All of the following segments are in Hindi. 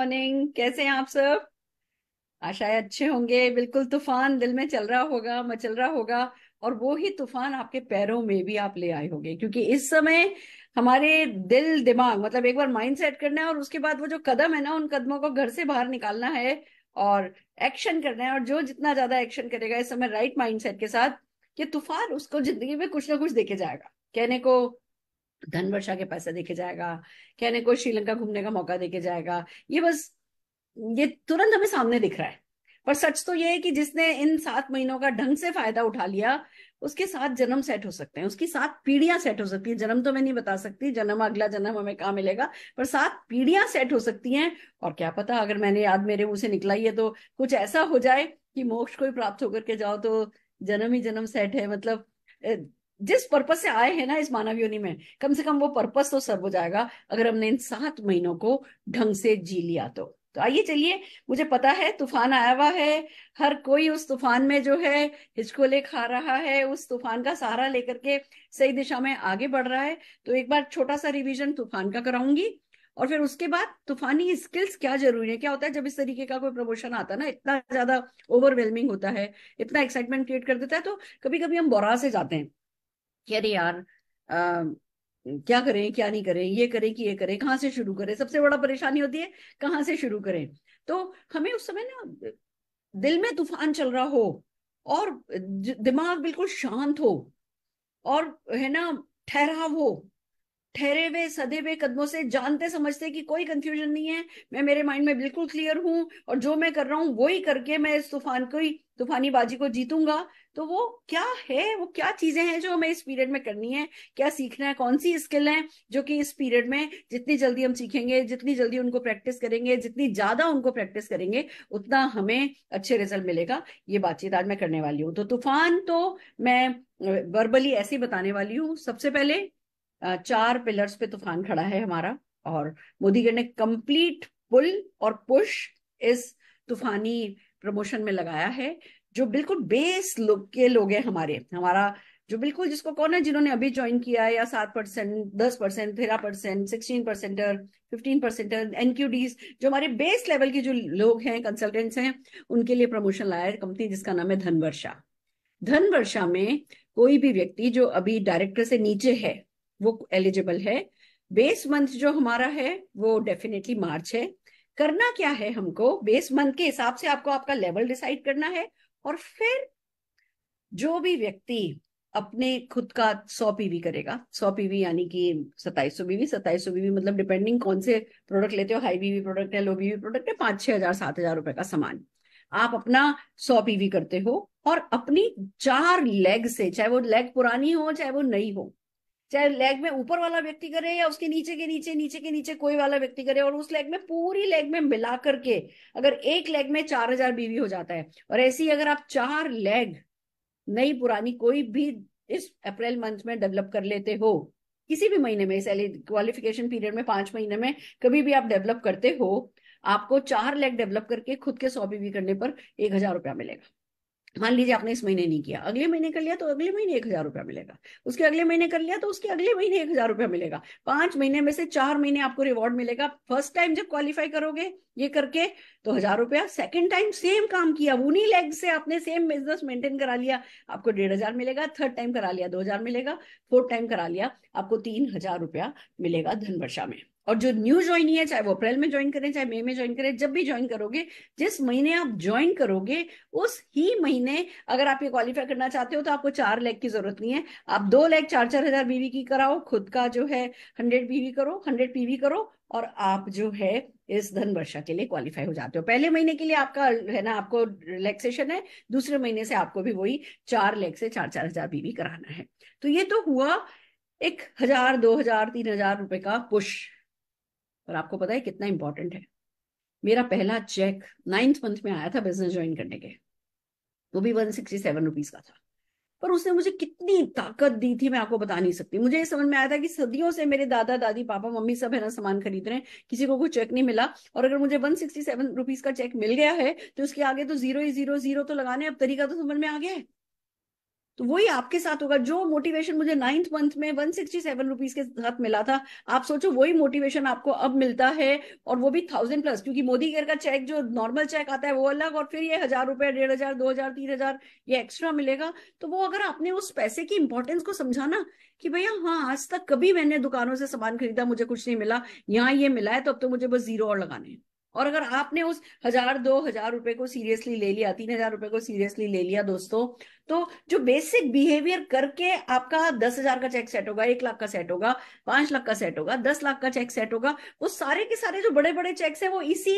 मॉर्निंग कैसे हैं आप सब आशा अच्छे होंगे बिल्कुल तूफान दिल में चल रहा होगा मचल रहा होगा और वो ही तूफान आपके पैरों में भी आप ले आए होंगे क्योंकि इस समय हमारे दिल दिमाग मतलब एक बार माइंड सेट करना है और उसके बाद वो जो कदम है ना उन कदमों को घर से बाहर निकालना है और एक्शन करना है और जो जितना ज्यादा एक्शन करेगा इस समय राइट माइंड के साथ ये तूफान उसको जिंदगी में कुछ ना कुछ देके जाएगा कहने को धन वर्षा के पैसे देखे जाएगा कहने को श्रीलंका घूमने का मौका देखे जाएगा ये बस ये तुरंत हमें सामने दिख रहा है पर सच तो ये है कि जिसने इन सात महीनों का ढंग से फायदा उठा लिया उसके साथ जन्म सेट हो सकते हैं उसकी सात पीढ़ियां सेट हो सकती है जन्म तो मैं नहीं बता सकती जन्म अगला जन्म हमें कहा मिलेगा पर सात पीढ़ियां सेट हो सकती हैं और क्या पता अगर मैंने याद मेरे मुंह से निकला ही है तो कुछ ऐसा हो जाए कि मोक्ष को प्राप्त होकर के जाओ तो जन्म ही जन्म सेट है मतलब जिस पर्पज से आए हैं ना इस मानव योनि में कम से कम वो पर्पज तो सर्व हो जाएगा अगर हमने इन सात महीनों को ढंग से जी लिया तो तो आइए चलिए मुझे पता है तूफान आया हुआ है हर कोई उस तूफान में जो है हिचकोले खा रहा है उस तूफान का सहारा लेकर के सही दिशा में आगे बढ़ रहा है तो एक बार छोटा सा रिवीजन तूफान का कराऊंगी और फिर उसके बाद तूफानी स्किल्स क्या जरूरी है क्या होता है जब इस तरीके का कोई प्रमोशन आता है ना इतना ज्यादा ओवरवेलमिंग होता है इतना एक्साइटमेंट क्रिएट कर देता है तो कभी कभी हम बोरा से जाते हैं कि अरे यार आ, क्या करें क्या नहीं करें ये करें कि ये करें कहाँ से शुरू करें सबसे बड़ा परेशानी होती है कहाँ से शुरू करें तो हमें उस समय ना दिल में तूफान चल रहा हो और दिमाग बिल्कुल शांत हो और है ना ठहराव हो ठहरे हुए सदे हुए कदमों से जानते समझते कि कोई कंफ्यूजन नहीं है मैं मेरे माइंड में बिल्कुल क्लियर हूँ और जो मैं कर रहा हूँ वो ही करके मैं इस तूफान को ही तूफानी बाजी को जीतूंगा तो वो क्या है वो क्या चीजें हैं जो हमें इस पीरियड में करनी है क्या सीखना है कौन सी स्किल है जो कि इस पीरियड में जितनी जल्दी हम सीखेंगे जितनी जल्दी उनको प्रैक्टिस करेंगे जितनी ज्यादा उनको प्रैक्टिस करेंगे उतना हमें अच्छे रिजल्ट मिलेगा ये बातचीत आज मैं करने वाली हूँ तो तूफान तो मैं वर्बली ऐसे ही बताने वाली हूँ सबसे पहले चार पिलर्स पे तूफान खड़ा है हमारा और मोदी ने कंप्लीट पुल और पुश इस तूफानी प्रमोशन में लगाया है जो बिल्कुल बेस लोग के लोग हैं हमारे हमारा जो बिल्कुल जिसको कौन है जिन्होंने अभी ज्वाइन किया है या सात परसेंट दस परसेंट तेरह percent sixteen percent fifteen percent एनक्यूडीज जो हमारे बेस लेवल के जो लोग हैं कंसल्टेंट्स हैं उनके लिए प्रमोशन लाया है कंपनी जिसका नाम है धनवर्षा धनवर्षा में कोई भी व्यक्ति जो अभी डायरेक्टर से नीचे है वो एलिजिबल है बेस मंथ जो हमारा है वो डेफिनेटली मार्च है करना क्या है हमको बेस मंथ के हिसाब से आपको आपका लेवल डिसाइड करना है और फिर जो भी व्यक्ति अपने खुद का सौ पीवी करेगा सौ पीवी यानी कि सताइस सौ बीवी सताइस सौ बीवी मतलब डिपेंडिंग कौन से प्रोडक्ट लेते हो हाई बीवी प्रोडक्ट है लो बीवी प्रोडक्ट है पांच छह हजार सात हजार रुपए का सामान आप अपना सौ पीवी करते हो और अपनी चार लेग से चाहे वो लेग पुरानी हो चाहे वो नई हो चाहे लेग में ऊपर वाला व्यक्ति करे या उसके नीचे के नीचे नीचे के नीचे कोई वाला व्यक्ति करे और उस लेग में पूरी लेग में मिला करके अगर एक लेग में चार हजार बीवी हो जाता है और ऐसी अगर आप चार लेग नई पुरानी कोई भी इस अप्रैल मंथ में डेवलप कर लेते हो किसी भी महीने में इस क्वालिफिकेशन पीरियड में पांच महीने में कभी भी आप डेवलप करते हो आपको चार लेग डेवलप करके खुद के सौ बीवी करने पर एक हजार रुपया मिलेगा मान लीजिए आपने इस महीने नहीं किया अगले महीने कर लिया तो अगले महीने एक हजार रुपया मिलेगा उसके अगले महीने कर लिया तो उसके अगले महीने एक हजार रुपया मिलेगा पांच महीने में से चार महीने आपको रिवॉर्ड मिलेगा फर्स्ट टाइम जब क्वालिफाई करोगे ये करके तो हजार रुपया सेकेंड टाइम सेम काम किया उन्हीं लेग से आपने सेम बिजनेस मेंटेन करा लिया आपको डेढ़ हजार मिलेगा थर्ड टाइम करा लिया दो हजार मिलेगा फोर्थ टाइम करा लिया आपको तीन हजार रुपया मिलेगा धनवर्षा में और जो न्यू ज्वाइन है चाहे वो अप्रैल में ज्वाइन करें चाहे मई में ज्वाइन करें जब भी ज्वाइन करोगे जिस महीने आप ज्वाइन करोगे उस ही महीने अगर आप ये क्वालिफाई करना चाहते हो तो आपको चार लेग की जरूरत नहीं है आप दो लेग चार चार हजार बीवी की कराओ खुद का जो है हंड्रेड बीवी करो हंड्रेड पीवी करो और आप जो है इस धन वर्षा के लिए क्वालिफाई हो जाते हो पहले महीने के लिए आपका है ना आपको रिलैक्सेशन है दूसरे महीने से आपको भी वही चार लेग से चार चार हजार बीवी कराना है तो ये तो हुआ एक हजार दो हजार तीन हजार रुपए का पुश और आपको पता है कितना इंपॉर्टेंट है मेरा पहला चेक नाइन्थ मंथ में आया था बिजनेस ज्वाइन करने के वो भी वन सिक्सटी सेवन रुपीज का था पर उसने मुझे कितनी ताकत दी थी मैं आपको बता नहीं सकती मुझे ये समझ में आया था कि सदियों से मेरे दादा दादी पापा मम्मी सब है ना सामान खरीद रहे हैं किसी को कोई चेक नहीं मिला और अगर मुझे वन सिक्सटी सेवन रुपीज का चेक मिल गया है तो उसके आगे तो जीरो ही जीरो जीरो तो लगाने अब तरीका तो समझ में आ गया है तो वही आपके साथ होगा जो मोटिवेशन मुझे नाइन्थ मंथ में वन सिक्सटी सेवन रुपीज के साथ मिला था आप सोचो वही मोटिवेशन आपको अब मिलता है और वो भी थाउजेंड प्लस क्योंकि मोदी केयर का चेक जो नॉर्मल चेक आता है वो अलग और फिर ये हजार रुपए डेढ़ हजार दो हजार तीन हजार ये एक्स्ट्रा मिलेगा तो वो अगर आपने उस पैसे की इंपॉर्टेंस को समझाना कि भैया हाँ आज तक कभी मैंने दुकानों से सामान खरीदा मुझे कुछ नहीं मिला यहाँ ये मिला है तो अब तो मुझे बस जीरो और लगाने हैं और अगर आपने उस हजार दो हजार रुपए को सीरियसली ले लिया तीन हजार रुपए को सीरियसली ले लिया दोस्तों तो जो बेसिक बिहेवियर करके आपका दस हजार का चेक सेट होगा एक लाख का सेट होगा पांच लाख का सेट होगा दस लाख का चेक सेट होगा वो सारे के सारे जो बड़े बड़े चेक्स हैं वो इसी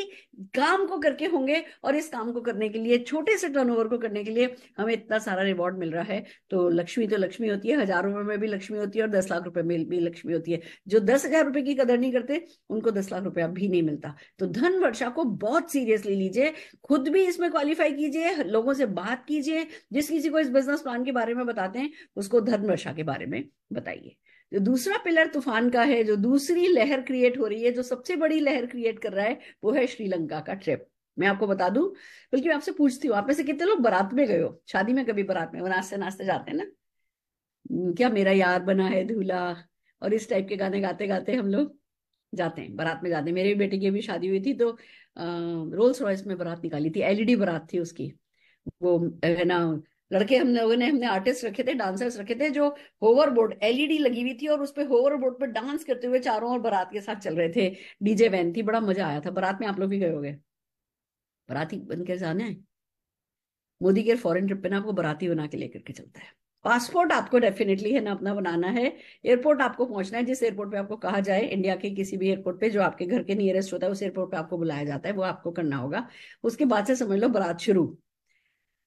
काम को करके होंगे और इस काम को करने के लिए छोटे से टर्नओवर को करने के लिए हमें इतना सारा रिवॉर्ड मिल रहा है तो लक्ष्मी तो लक्ष्मी होती है हजार रुपए में भी लक्ष्मी होती है और दस लाख रुपए में भी लक्ष्मी होती है जो दस हजार रुपए की कदर नहीं करते उनको दस लाख रुपया भी नहीं मिलता तो धन वर्षा को बहुत सीरियसली लीजिए खुद भी इसमें क्वालिफाई कीजिए लोगों से बात कीजिए जिस किसी को इस बिजनेस प्लान के बारे में बताते हैं उसको धर्म धर्मरक्षा के बारे में बताइए जो दूसरा पिलर तूफान का है जो दूसरी लहर क्रिएट हो रही है जो सबसे बड़ी लहर क्रिएट कर रहा है वो है श्रीलंका का ट्रिप मैं आपको बता दूं बल्कि मैं आपसे पूछती हूँ आप में से कितने लोग बारात में गए हो शादी में कभी बारात में वो नाश्ते नाचते जाते हैं ना हम्म, क्या मेरा यार बना है धूला और इस टाइप के गाने गाते गाते हम लोग जाते हैं बारात में जाते हैं मेरे बेटे की भी शादी हुई थी तो रोल्स रॉयस में बारात निकाली थी एलईडी e बारात थी उसकी वो है ना लड़के हम लोगों ने हमने आर्टिस्ट रखे थे डांसर्स रखे थे जो होवर बोर्ड एलईडी लगी हुई थी और उस पर होवर बोर्ड पर डांस करते हुए चारों और बारात के साथ चल रहे थे डीजे वैन थी बड़ा मजा आया था बारात में आप लोग भी गए हो गए बाराती बनकर जाना है मोदी के फॉरेन ट्रिप पे ना आपको बराती बना के लेकर के चलता है पासपोर्ट आपको डेफिनेटली है ना अपना बनाना है एयरपोर्ट आपको पहुंचना है जिस एयरपोर्ट पे आपको कहा जाए इंडिया के किसी भी एयरपोर्ट पे जो आपके घर के नियरेस्ट होता है उस एयरपोर्ट पे आपको बुलाया जाता है वो आपको करना होगा उसके बाद से समझ लो बारात शुरू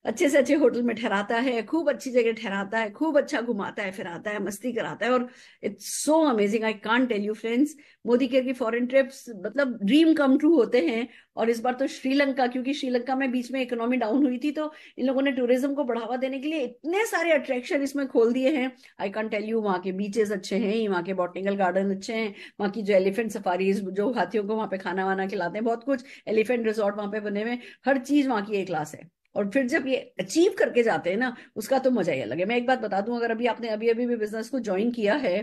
अच्छे से अच्छे होटल में ठहराता है खूब अच्छी जगह ठहराता है खूब अच्छा घुमाता है फिराता है मस्ती कराता है और it's so amazing I can tell you friends Modi care की फॉरेन ट्रिप्स मतलब ड्रीम कम ट्रू होते हैं और इस बार तो श्रीलंका क्योंकि श्रीलंका में बीच में इकोनॉमी डाउन हुई थी तो इन लोगों ने टूरिज्म को बढ़ावा देने के लिए इतने सारे अट्रैक्शन इसमें खोल दिए हैं आई कान टेल यू वहाँ के बीचेस अच्छे हैं वहाँ के बॉटनिकल गार्डन अच्छे हैं वहाँ की जो एलिफेंट सफारीज जो हाथियों को वहाँ पे खाना वाना खिलाते हैं बहुत कुछ एलिफेंट रिजॉर्ट वहाँ पे बने हुए हर चीज वहाँ की एक क्लास है और फिर जब ये अचीव करके जाते हैं ना उसका तो मजा ही अलग है मैं एक बात बता दूं अगर अभी आपने अभी अभी भी बिजनेस को ज्वाइन किया है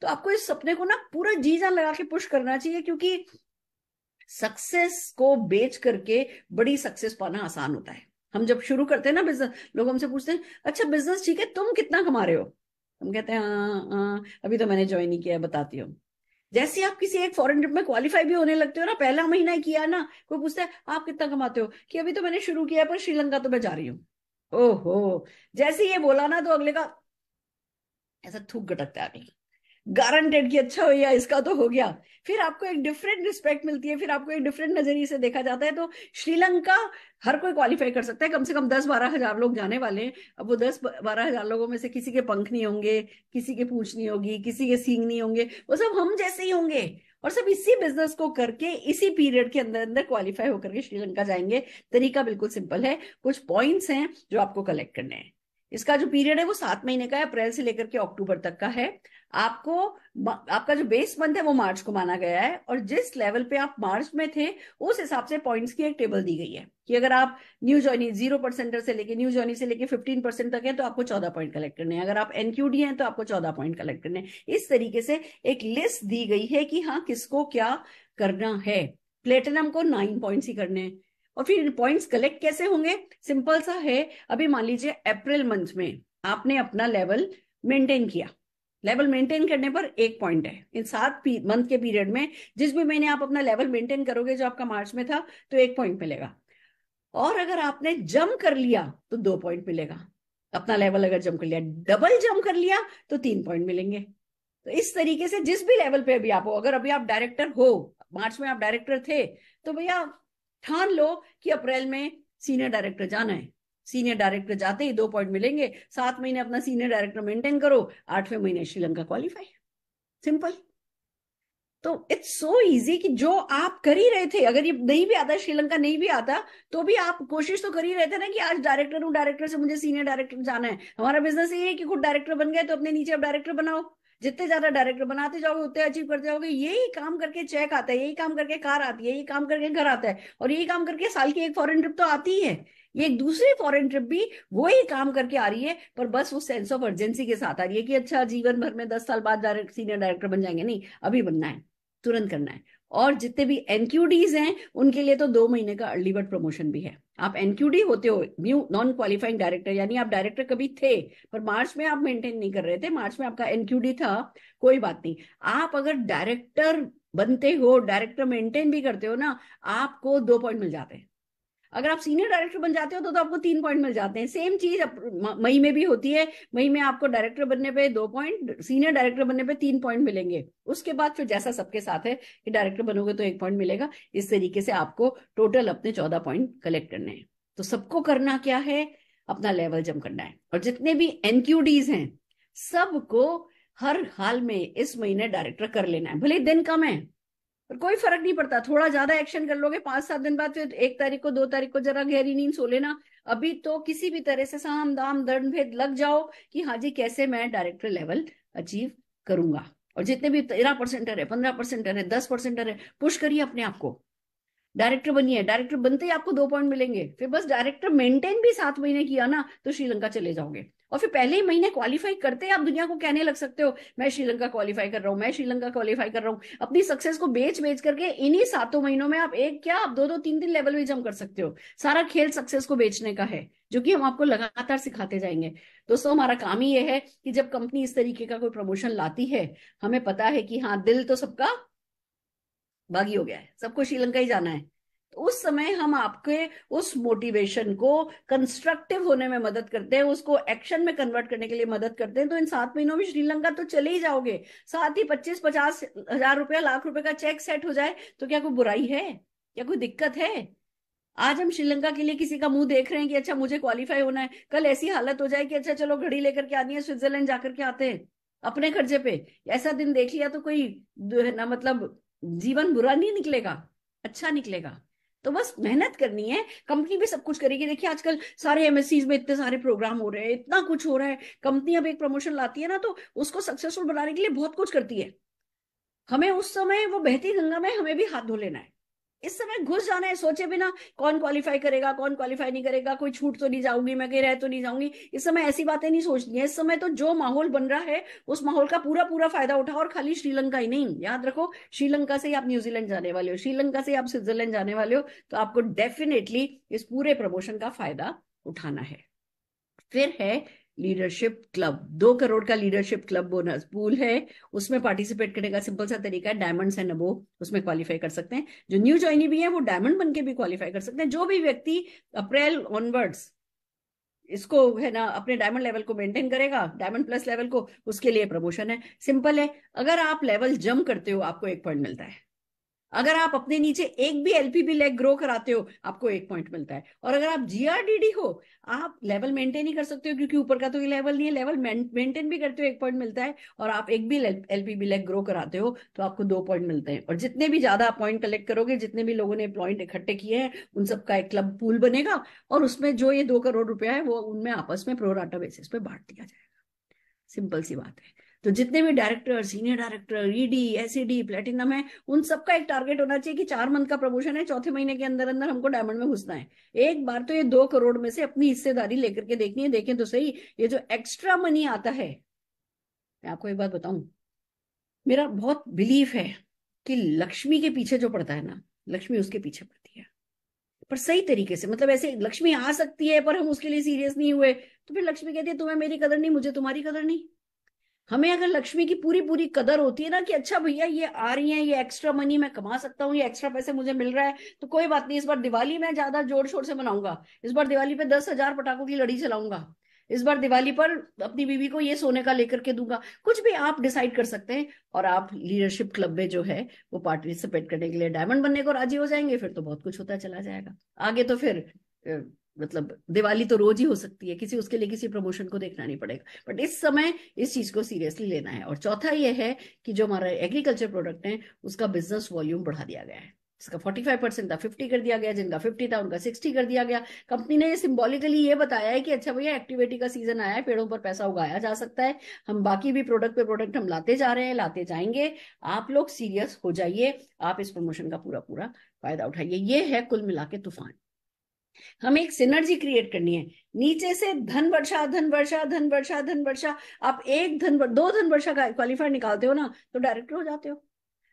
तो आपको इस सपने को ना पूरा जी जान लगा के पुश करना चाहिए क्योंकि सक्सेस को बेच करके बड़ी सक्सेस पाना आसान होता है हम जब शुरू करते हैं ना बिजनेस लोग हमसे पूछते हैं अच्छा बिजनेस ठीक है तुम कितना कमा रहे हो हम कहते हैं हाँ हाँ, हाँ अभी तो मैंने ज्वाइन नहीं किया बताती हूँ जैसे आप किसी एक फॉरेन ट्रिप में क्वालिफाई भी होने लगते हो ना पहला महीना किया ना कोई पूछता है आप कितना कमाते हो कि अभी तो मैंने शुरू किया पर श्रीलंका तो मैं जा रही हूँ ओहो जैसे ये बोला ना तो अगले का ऐसा थूक गटकता है गारंटेड कि अच्छा भैया इसका तो हो गया फिर आपको एक डिफरेंट रिस्पेक्ट मिलती है फिर आपको एक डिफरेंट नजरिए से देखा जाता है तो श्रीलंका हर कोई क्वालिफाई कर सकता है कम से कम दस बारह हजार लोग जाने वाले हैं अब वो दस बारह हजार लोगों में से किसी के पंख नहीं होंगे किसी के पूछ नहीं होगी किसी के सींग नहीं होंगे वो सब हम जैसे ही होंगे और सब इसी बिजनेस को करके इसी पीरियड के अंदर अंदर क्वालिफाई होकर के श्रीलंका जाएंगे तरीका बिल्कुल सिंपल है कुछ पॉइंट्स हैं जो आपको कलेक्ट करने हैं इसका जो पीरियड है वो सात महीने का है अप्रैल से लेकर के अक्टूबर तक का है आपको आपका जो बेस मंथ है वो मार्च को माना गया है और जिस लेवल पे आप मार्च में थे उस हिसाब से पॉइंट्स की एक टेबल दी गई है कि अगर आप न्यू जॉइनी जीरो परसेंटर से लेके न्यू जॉइनी से लेके फिफ्टीन परसेंट तक है तो आपको चौदह पॉइंट कलेक्ट करने हैं अगर आप एनक्यूडी हैं तो आपको चौदह पॉइंट कलेक्ट करने इस तरीके से एक लिस्ट दी गई है कि हाँ किसको क्या करना है प्लेटिनम को नाइन पॉइंट्स ही करने हैं और फिर पॉइंट्स कलेक्ट कैसे होंगे सिंपल सा है अभी मान लीजिए अप्रैल मंथ में आपने अपना लेवल मेंटेन किया लेवल मेंटेन करने पर एक पॉइंट है इन सात मंथ के पीरियड में जिस भी महीने आप अपना लेवल मेंटेन करोगे जो आपका मार्च में था तो एक पॉइंट मिलेगा और अगर आपने जम कर लिया तो दो पॉइंट मिलेगा अपना लेवल अगर जम कर लिया डबल जम कर लिया तो तीन पॉइंट मिलेंगे तो इस तरीके से जिस भी लेवल पे अभी आप हो अगर अभी आप डायरेक्टर हो मार्च में आप डायरेक्टर थे तो भैया ठान लो कि अप्रैल में सीनियर डायरेक्टर जाना है सीनियर डायरेक्टर जाते ही दो पॉइंट मिलेंगे सात महीने अपना सीनियर डायरेक्टर मेंटेन करो आठवें महीने श्रीलंका क्वालिफाई सिंपल तो इट्स सो इजी कि जो आप कर ही रहे थे अगर ये नहीं भी आता श्रीलंका नहीं भी आता तो भी आप कोशिश तो कर ही रहे थे ना कि आज डायरेक्टर हूँ डायरेक्टर से मुझे सीनियर डायरेक्टर जाना है हमारा बिजनेस ये है कि खुद डायरेक्टर बन गए तो अपने नीचे अब डायरेक्टर बनाओ जितने ज्यादा डायरेक्टर बनाते जाओगे उतने अचीव करते जाओगे यही काम करके चेक आता है यही काम करके कार आती है यही काम करके घर आता है और यही काम करके साल की एक फॉरेन ट्रिप तो आती है ये एक दूसरी फॉरेन ट्रिप भी वही काम करके आ रही है पर बस वो सेंस ऑफ अर्जेंसी के साथ आ रही है कि अच्छा जीवन भर में दस साल बाद डायरेक्ट सीनियर डायरेक्टर बन जाएंगे नहीं अभी बनना है तुरंत करना है और जितने भी एनक्यूडीज हैं उनके लिए तो दो महीने का अर्ली बर्ड प्रमोशन भी है आप एनक्यूडी होते हो न्यू नॉन क्वालिफाइंग डायरेक्टर यानी आप डायरेक्टर कभी थे पर मार्च में आप मेंटेन नहीं कर रहे थे मार्च में आपका एनक्यूडी था कोई बात नहीं आप अगर डायरेक्टर बनते हो डायरेक्टर मेंटेन भी करते हो ना आपको दो पॉइंट मिल जाते हैं अगर आप सीनियर डायरेक्टर बन जाते हो तो, तो आपको तीन पॉइंट मिल जाते हैं सेम चीज मई में भी होती है मई में आपको डायरेक्टर बनने पे दो पॉइंट सीनियर डायरेक्टर बनने पे तीन पॉइंट मिलेंगे उसके बाद फिर जैसा सबके साथ है कि डायरेक्टर बनोगे तो एक पॉइंट मिलेगा इस तरीके से आपको टोटल अपने चौदह पॉइंट कलेक्ट करने हैं तो सबको करना क्या है अपना लेवल जम करना है और जितने भी एनक्यूडीज हैं सबको हर हाल में इस महीने डायरेक्टर कर लेना है भले दिन कम है पर कोई फर्क नहीं पड़ता थोड़ा ज्यादा एक्शन कर लोगे पांच सात दिन बाद फिर एक तारीख को दो तारीख को जरा गहरी नींद सो लेना अभी तो किसी भी तरह से साम दाम दर्द भेद लग जाओ कि हाँ जी कैसे मैं डायरेक्टर लेवल अचीव करूंगा और जितने भी तेरह परसेंटर है पंद्रह परसेंटर है दस परसेंटर है पुश करिए अपने आप को डायरेक्टर बनिए डायरेक्टर बनते ही आपको दो पॉइंट मिलेंगे फिर बस डायरेक्टर मेंटेन भी सात महीने किया ना तो श्रीलंका चले जाओगे और फिर पहले ही महीने क्वालिफाई करते आप दुनिया को कहने लग सकते हो मैं श्रीलंका क्वालिफाई कर रहा हूँ मैं श्रीलंका क्वालिफाई कर रहा हूँ अपनी सक्सेस को बेच बेच करके इन्हीं सातों महीनों में आप एक क्या आप दो दो तीन तीन लेवल भी जम कर सकते हो सारा खेल सक्सेस को बेचने का है जो कि हम आपको लगातार सिखाते जाएंगे दोस्तों हमारा काम ही यह है कि जब कंपनी इस तरीके का कोई प्रमोशन लाती है हमें पता है कि हाँ दिल तो सबका बागी हो गया है सबको श्रीलंका ही जाना है उस समय हम आपके उस मोटिवेशन को कंस्ट्रक्टिव होने में मदद करते हैं उसको एक्शन में कन्वर्ट करने के लिए मदद करते हैं तो इन सात महीनों में श्रीलंका तो चले ही जाओगे साथ ही पच्चीस पचास हजार रुपया लाख रुपए का चेक सेट हो जाए तो क्या कोई बुराई है क्या कोई दिक्कत है आज हम श्रीलंका के लिए किसी का मुंह देख रहे हैं कि अच्छा मुझे क्वालिफाई होना है कल ऐसी हालत हो जाए कि अच्छा चलो घड़ी लेकर के आनी है स्विट्जरलैंड जाकर के आते हैं अपने खर्चे पे ऐसा दिन देख लिया तो कोई ना मतलब जीवन बुरा नहीं निकलेगा अच्छा निकलेगा तो बस मेहनत करनी है कंपनी भी सब कुछ करेगी देखिए आजकल सारे एमएससी में इतने सारे प्रोग्राम हो रहे हैं इतना कुछ हो रहा है कंपनी अब एक प्रमोशन लाती है ना तो उसको सक्सेसफुल बनाने के लिए बहुत कुछ करती है हमें उस समय वो बहती गंगा में हमें भी हाथ धो लेना है इस समय घुस जाना है सोचे बिना कौन क्वालिफाई करेगा कौन क्वालिफाई नहीं करेगा कोई छूट तो नहीं जाऊंगी मैं कहीं रह तो नहीं जाऊंगी इस समय ऐसी बातें नहीं सोचनी है इस समय तो जो माहौल बन रहा है उस माहौल का पूरा पूरा फायदा उठाओ और खाली श्रीलंका ही नहीं याद रखो श्रीलंका से ही आप न्यूजीलैंड जाने वाले हो श्रीलंका से आप स्विट्जरलैंड जाने वाले हो तो आपको डेफिनेटली इस पूरे प्रमोशन का फायदा उठाना है फिर है लीडरशिप क्लब दो करोड़ का लीडरशिप क्लब बोनस पूल है उसमें पार्टिसिपेट करने का सिंपल सा तरीका है डायमंड है नबो उसमें क्वालिफाई कर सकते हैं जो न्यू ज्वाइनी भी है वो डायमंड बन के भी क्वालिफाई कर सकते हैं जो भी व्यक्ति अप्रैल ऑनवर्ड्स इसको है ना अपने डायमंड लेवल को मेंटेन करेगा डायमंड प्लस लेवल को उसके लिए प्रमोशन है सिंपल है अगर आप लेवल जम करते हो आपको एक पॉइंट मिलता है अगर आप अपने नीचे एक भी एलपीबी लेग ग्रो कराते हो आपको एक पॉइंट मिलता है और अगर आप जीआरडीडी हो आप लेवल मेंटेन ही कर सकते हो क्योंकि ऊपर का तो ये लेवल नहीं है लेवल मेंटेन भी करते हो एक पॉइंट मिलता है और आप एक भी एलपीबी लेग ग्रो कराते हो तो आपको दो पॉइंट मिलते हैं और जितने भी ज्यादा आप पॉइंट कलेक्ट करोगे जितने भी लोगों ने पॉइंट इकट्ठे किए हैं उन सबका एक क्लब पूल बनेगा और उसमें जो ये दो करोड़ रुपया है वो उनमें आपस में प्रोराटा बेसिस पे बांट दिया जाएगा सिंपल सी बात है तो जितने भी director senior director ED SED platinum है उन सबका एक टारगेट होना चाहिए कि चार मंथ का प्रमोशन है चौथे महीने के अंदर अंदर हमको डायमंड में घुसना है एक बार तो ये दो करोड़ में से अपनी हिस्सेदारी लेकर के देखनी है देखें तो सही ये जो एक्स्ट्रा मनी आता है मैं आपको एक बात बताऊं मेरा बहुत बिलीफ है कि लक्ष्मी के पीछे जो पड़ता है ना लक्ष्मी उसके पीछे पड़ती है पर सही तरीके से मतलब ऐसे लक्ष्मी आ सकती है पर हम उसके लिए सीरियस नहीं हुए तो फिर लक्ष्मी कहती है तुम्हें मेरी कदर नहीं मुझे तुम्हारी कदर नहीं हमें अगर लक्ष्मी की पूरी पूरी कदर होती है ना कि अच्छा भैया ये आ रही है ये एक्स्ट्रा मनी मैं कमा सकता हूँ ये एक्स्ट्रा पैसे मुझे मिल रहा है तो कोई बात नहीं इस बार दिवाली मैं ज्यादा जोर शोर से मनाऊंगा इस बार दिवाली पे दस हजार पटाखों की लड़ी चलाऊंगा इस बार दिवाली पर अपनी बीवी को ये सोने का लेकर के दूंगा कुछ भी आप डिसाइड कर सकते हैं और आप लीडरशिप क्लब में जो है वो पार्टिसिपेट करने के लिए डायमंड बनने को राजी हो जाएंगे फिर तो बहुत कुछ होता चला जाएगा आगे तो फिर मतलब दिवाली तो रोज ही हो सकती है किसी उसके लिए किसी प्रमोशन को देखना नहीं पड़ेगा बट इस समय इस चीज को सीरियसली लेना है और चौथा यह है कि जो हमारा एग्रीकल्चर प्रोडक्ट है उसका बिजनेस वॉल्यूम बढ़ा दिया गया है जिसका 45 परसेंट था 50 कर दिया गया जिनका 50 था उनका 60 कर दिया गया कंपनी ने सिंबॉलिकली ये बताया है कि अच्छा भैया एक्टिविटी का सीजन आया है पेड़ों पर पैसा उगाया जा सकता है हम बाकी भी प्रोडक्ट पे प्रोडक्ट हम लाते जा रहे हैं लाते जाएंगे आप लोग सीरियस हो जाइए आप इस प्रमोशन का पूरा पूरा फायदा उठाइए ये है कुल मिला के तूफान हमें एक सिनर्जी क्रिएट करनी है नीचे से धन वर्षा धन वर्षा धन वर्षा धन वर्षा आप एक धन दो धन वर्षा का क्वालिफायर निकालते हो ना तो डायरेक्टर हो जाते हो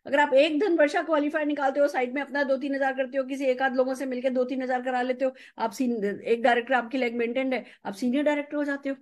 अगर आप एक धन वर्षा क्वालिफायर निकालते हो साइड में अपना दो तीन हजार करते हो किसी एक आध लोगों से मिलकर दो तीन हजार करा लेते हो आप एक डायरेक्टर आपकी लेग मेंटेन्ड है आप सीनियर डायरेक्टर हो जाते हो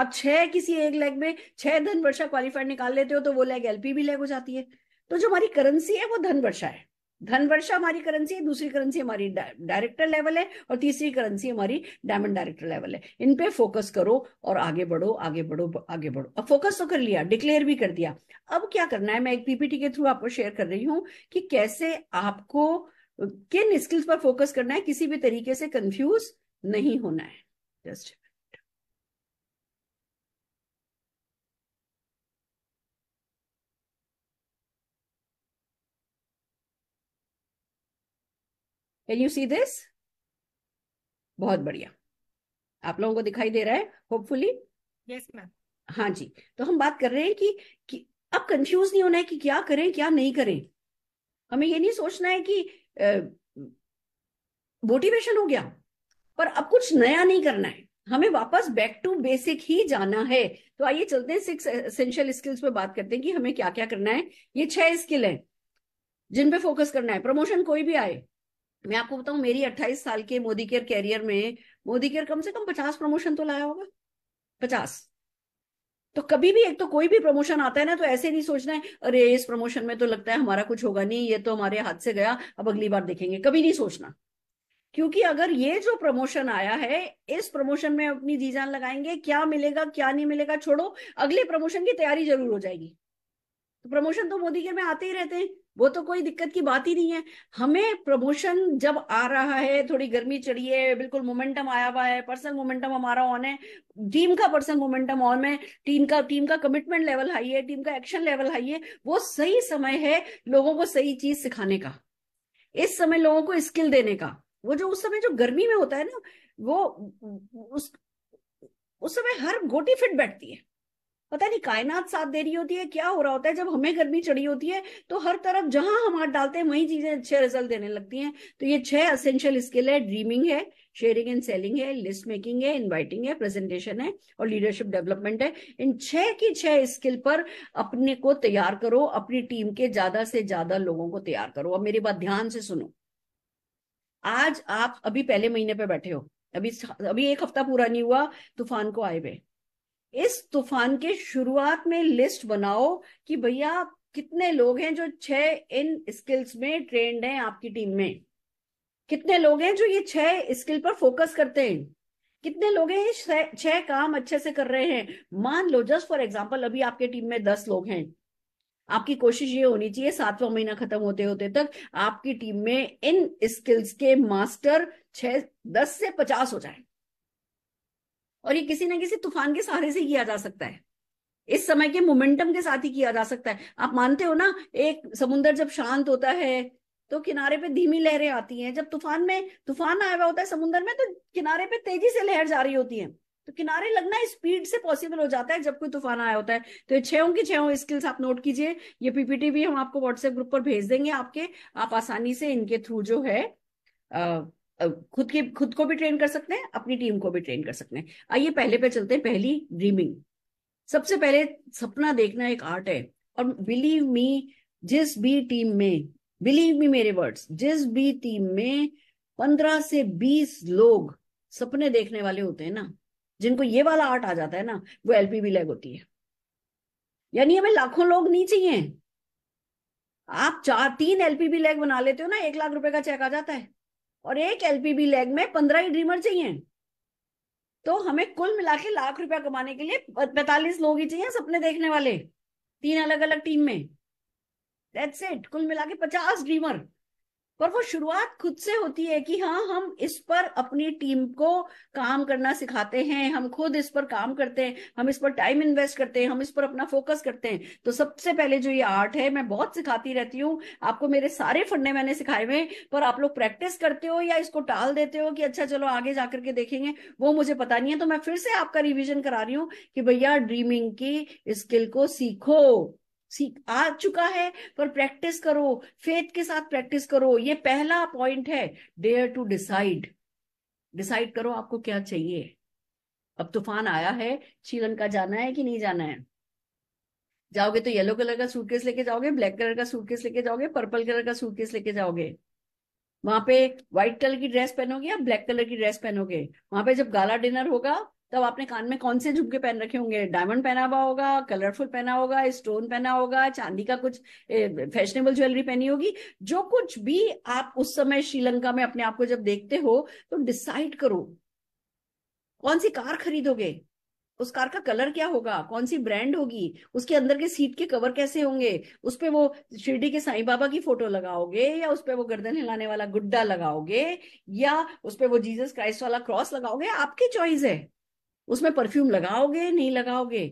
आप छह किसी एक लेग में छह धन वर्षा क्वालिफायर निकाल लेते हो तो वो लेग एलपी भी लेग हो जाती है तो जो हमारी करेंसी है वो धन वर्षा है धन वर्षा हमारी करेंसी है दूसरी करेंसी हमारी डायरेक्टर लेवल है और तीसरी करेंसी हमारी डायमंड डायरेक्टर लेवल है इन पे फोकस करो और आगे बढ़ो आगे बढ़ो आगे बढ़ो अब फोकस तो कर लिया डिक्लेयर भी कर दिया अब क्या करना है मैं एक पीपीटी के थ्रू आपको शेयर कर रही हूँ कि कैसे आपको किन स्किल्स पर फोकस करना है किसी भी तरीके से कंफ्यूज नहीं होना है just can you see this बहुत बढ़िया आप लोगों को दिखाई दे रहा है होपफुली यस मैम हाँ जी तो हम बात कर रहे हैं कि, कि अब कंफ्यूज नहीं होना है कि क्या करें क्या नहीं करें हमें ये नहीं सोचना है कि मोटिवेशन हो गया पर अब कुछ नया नहीं करना है हमें वापस बैक टू बेसिक ही जाना है तो आइए चलते हैं सिक्स एसेंशियल स्किल्स पे बात करते हैं कि हमें क्या क्या करना है ये छह स्किल है जिन पे फोकस करना है प्रमोशन कोई भी आए मैं आपको बताऊं मेरी 28 साल के मोदी केयर कैरियर में मोदी केयर कम से कम 50 प्रमोशन तो लाया होगा 50 तो कभी भी एक तो कोई भी प्रमोशन आता है ना तो ऐसे नहीं सोचना है अरे इस प्रमोशन में तो लगता है हमारा कुछ होगा नहीं ये तो हमारे हाथ से गया अब अगली बार देखेंगे कभी नहीं सोचना क्योंकि अगर ये जो प्रमोशन आया है इस प्रमोशन में अपनी जी जान लगाएंगे क्या मिलेगा क्या नहीं मिलेगा छोड़ो अगले प्रमोशन की तैयारी जरूर हो जाएगी तो प्रमोशन तो मोदी केयर में आते ही रहते हैं वो तो कोई दिक्कत की बात ही नहीं है हमें प्रमोशन जब आ रहा है थोड़ी गर्मी चढ़ी है बिल्कुल मोमेंटम आया हुआ है पर्सनल मोमेंटम हमारा ऑन है टीम का पर्सनल मोमेंटम ऑन है टीम का टीम का कमिटमेंट लेवल हाई है टीम का एक्शन लेवल हाई है वो सही समय है लोगों को सही चीज सिखाने का इस समय लोगों को स्किल देने का वो जो उस समय जो गर्मी में होता है ना वो उस उस समय हर गोटी फिट बैठती है पता नहीं कायनात साथ दे रही होती है क्या हो रहा होता है जब हमें गर्मी चढ़ी होती है तो हर तरफ जहां हम हाथ डालते हैं वही चीजें अच्छे रिजल्ट देने लगती हैं तो ये छह असेंशियल स्किल है ड्रीमिंग है शेयरिंग एंड सेलिंग है लिस्ट मेकिंग है इनवाइटिंग है प्रेजेंटेशन है और लीडरशिप डेवलपमेंट है इन छह की छह स्किल पर अपने को तैयार करो अपनी टीम के ज्यादा से ज्यादा लोगों को तैयार करो अब मेरी बात ध्यान से सुनो आज आप अभी पहले महीने पे बैठे हो अभी अभी एक हफ्ता पूरा नहीं हुआ तूफान को आए हुए इस तूफान के शुरुआत में लिस्ट बनाओ कि भैया कितने लोग हैं जो छह इन स्किल्स में ट्रेंड हैं आपकी टीम में कितने लोग हैं जो ये छह स्किल पर फोकस करते हैं कितने लोग हैं छह काम अच्छे से कर रहे हैं मान लो जस्ट फॉर एग्जाम्पल अभी आपके टीम में दस लोग हैं आपकी कोशिश ये होनी चाहिए सातवां महीना खत्म होते होते तक आपकी टीम में इन स्किल्स के मास्टर छह दस से पचास हो जाए और ये किसी ना किसी तूफान के सहारे से किया जा सकता है इस समय के मोमेंटम के साथ ही किया जा सकता है आप मानते हो ना एक समुन्दर जब शांत होता है तो किनारे पे धीमी लहरें आती हैं जब तूफान में तूफान आया हुआ होता है समुन्द्र में तो किनारे पे तेजी से लहर जा रही होती है तो किनारे लगना स्पीड से पॉसिबल हो जाता है जब कोई तूफान आया होता है तो ये छहों की छहों स्किल्स आप नोट कीजिए ये पीपीटी भी हम आपको व्हाट्सएप ग्रुप पर भेज देंगे आपके आप आसानी से इनके थ्रू जो है खुद के खुद को भी ट्रेन कर सकते हैं अपनी टीम को भी ट्रेन कर सकते हैं आइए पहले पे चलते हैं पहली ड्रीमिंग सबसे पहले सपना देखना एक आर्ट है और बिलीव मी जिस भी टीम में बिलीव मी मेरे वर्ड्स जिस भी टीम में पंद्रह से बीस लोग सपने देखने वाले होते हैं ना जिनको ये वाला आर्ट आ जाता है ना वो एलपीबी लैग होती है यानी हमें लाखों लोग नहीं चाहिए आप चार तीन एलपीबी लैग बना लेते हो ना एक लाख रुपए का चेक आ जाता है और एक एलपीबी लेग में पंद्रह ही ड्रीमर चाहिए तो हमें कुल मिला के लाख रुपया कमाने के लिए पैतालीस लोग ही चाहिए सपने देखने वाले तीन अलग अलग टीम में दैट्स इट कुल मिला के पचास ड्रीमर पर वो शुरुआत खुद से होती है कि हाँ हम इस पर अपनी टीम को काम करना सिखाते हैं हम खुद इस पर काम करते हैं हम इस पर टाइम इन्वेस्ट करते हैं हम इस पर अपना फोकस करते हैं तो सबसे पहले जो ये आर्ट है मैं बहुत सिखाती रहती हूँ आपको मेरे सारे फंडे मैंने सिखाए हुए पर आप लोग प्रैक्टिस करते हो या इसको टाल देते हो कि अच्छा चलो आगे जाकर के देखेंगे वो मुझे पता नहीं है तो मैं फिर से आपका रिविजन करा रही हूँ कि भैया ड्रीमिंग की स्किल को सीखो सीख आ चुका है पर प्रैक्टिस करो फेथ के साथ प्रैक्टिस करो ये पहला पॉइंट है डेयर टू डिसाइड डिसाइड करो आपको क्या चाहिए अब तूफान आया है श्रीलंका जाना है कि नहीं जाना है जाओगे तो येलो कलर का सूटकेस लेके जाओगे ब्लैक कलर का सूटकेस लेके जाओगे पर्पल कलर का सूटकेस लेके जाओगे वहां पे व्हाइट कलर की ड्रेस पहनोगे या ब्लैक कलर की ड्रेस पहनोगे वहां पे जब गाला डिनर होगा तब आपने कान में कौन से झुमके पहन रखे होंगे डायमंड पहना हुआ होगा कलरफुल पहना होगा स्टोन पहना होगा चांदी का कुछ फैशनेबल ज्वेलरी पहनी होगी जो कुछ भी आप उस समय श्रीलंका में अपने आप को जब देखते हो तो डिसाइड करो कौन सी कार खरीदोगे उस कार का कलर क्या होगा कौन सी ब्रांड होगी उसके अंदर के सीट के कवर कैसे होंगे उस पर वो शिरडी के साईं बाबा की फोटो लगाओगे या उस पर वो गर्दन हिलाने वाला गुड्डा लगाओगे या उस पर वो जीसस क्राइस्ट वाला क्रॉस लगाओगे आपकी चॉइस है उसमें परफ्यूम लगाओगे नहीं लगाओगे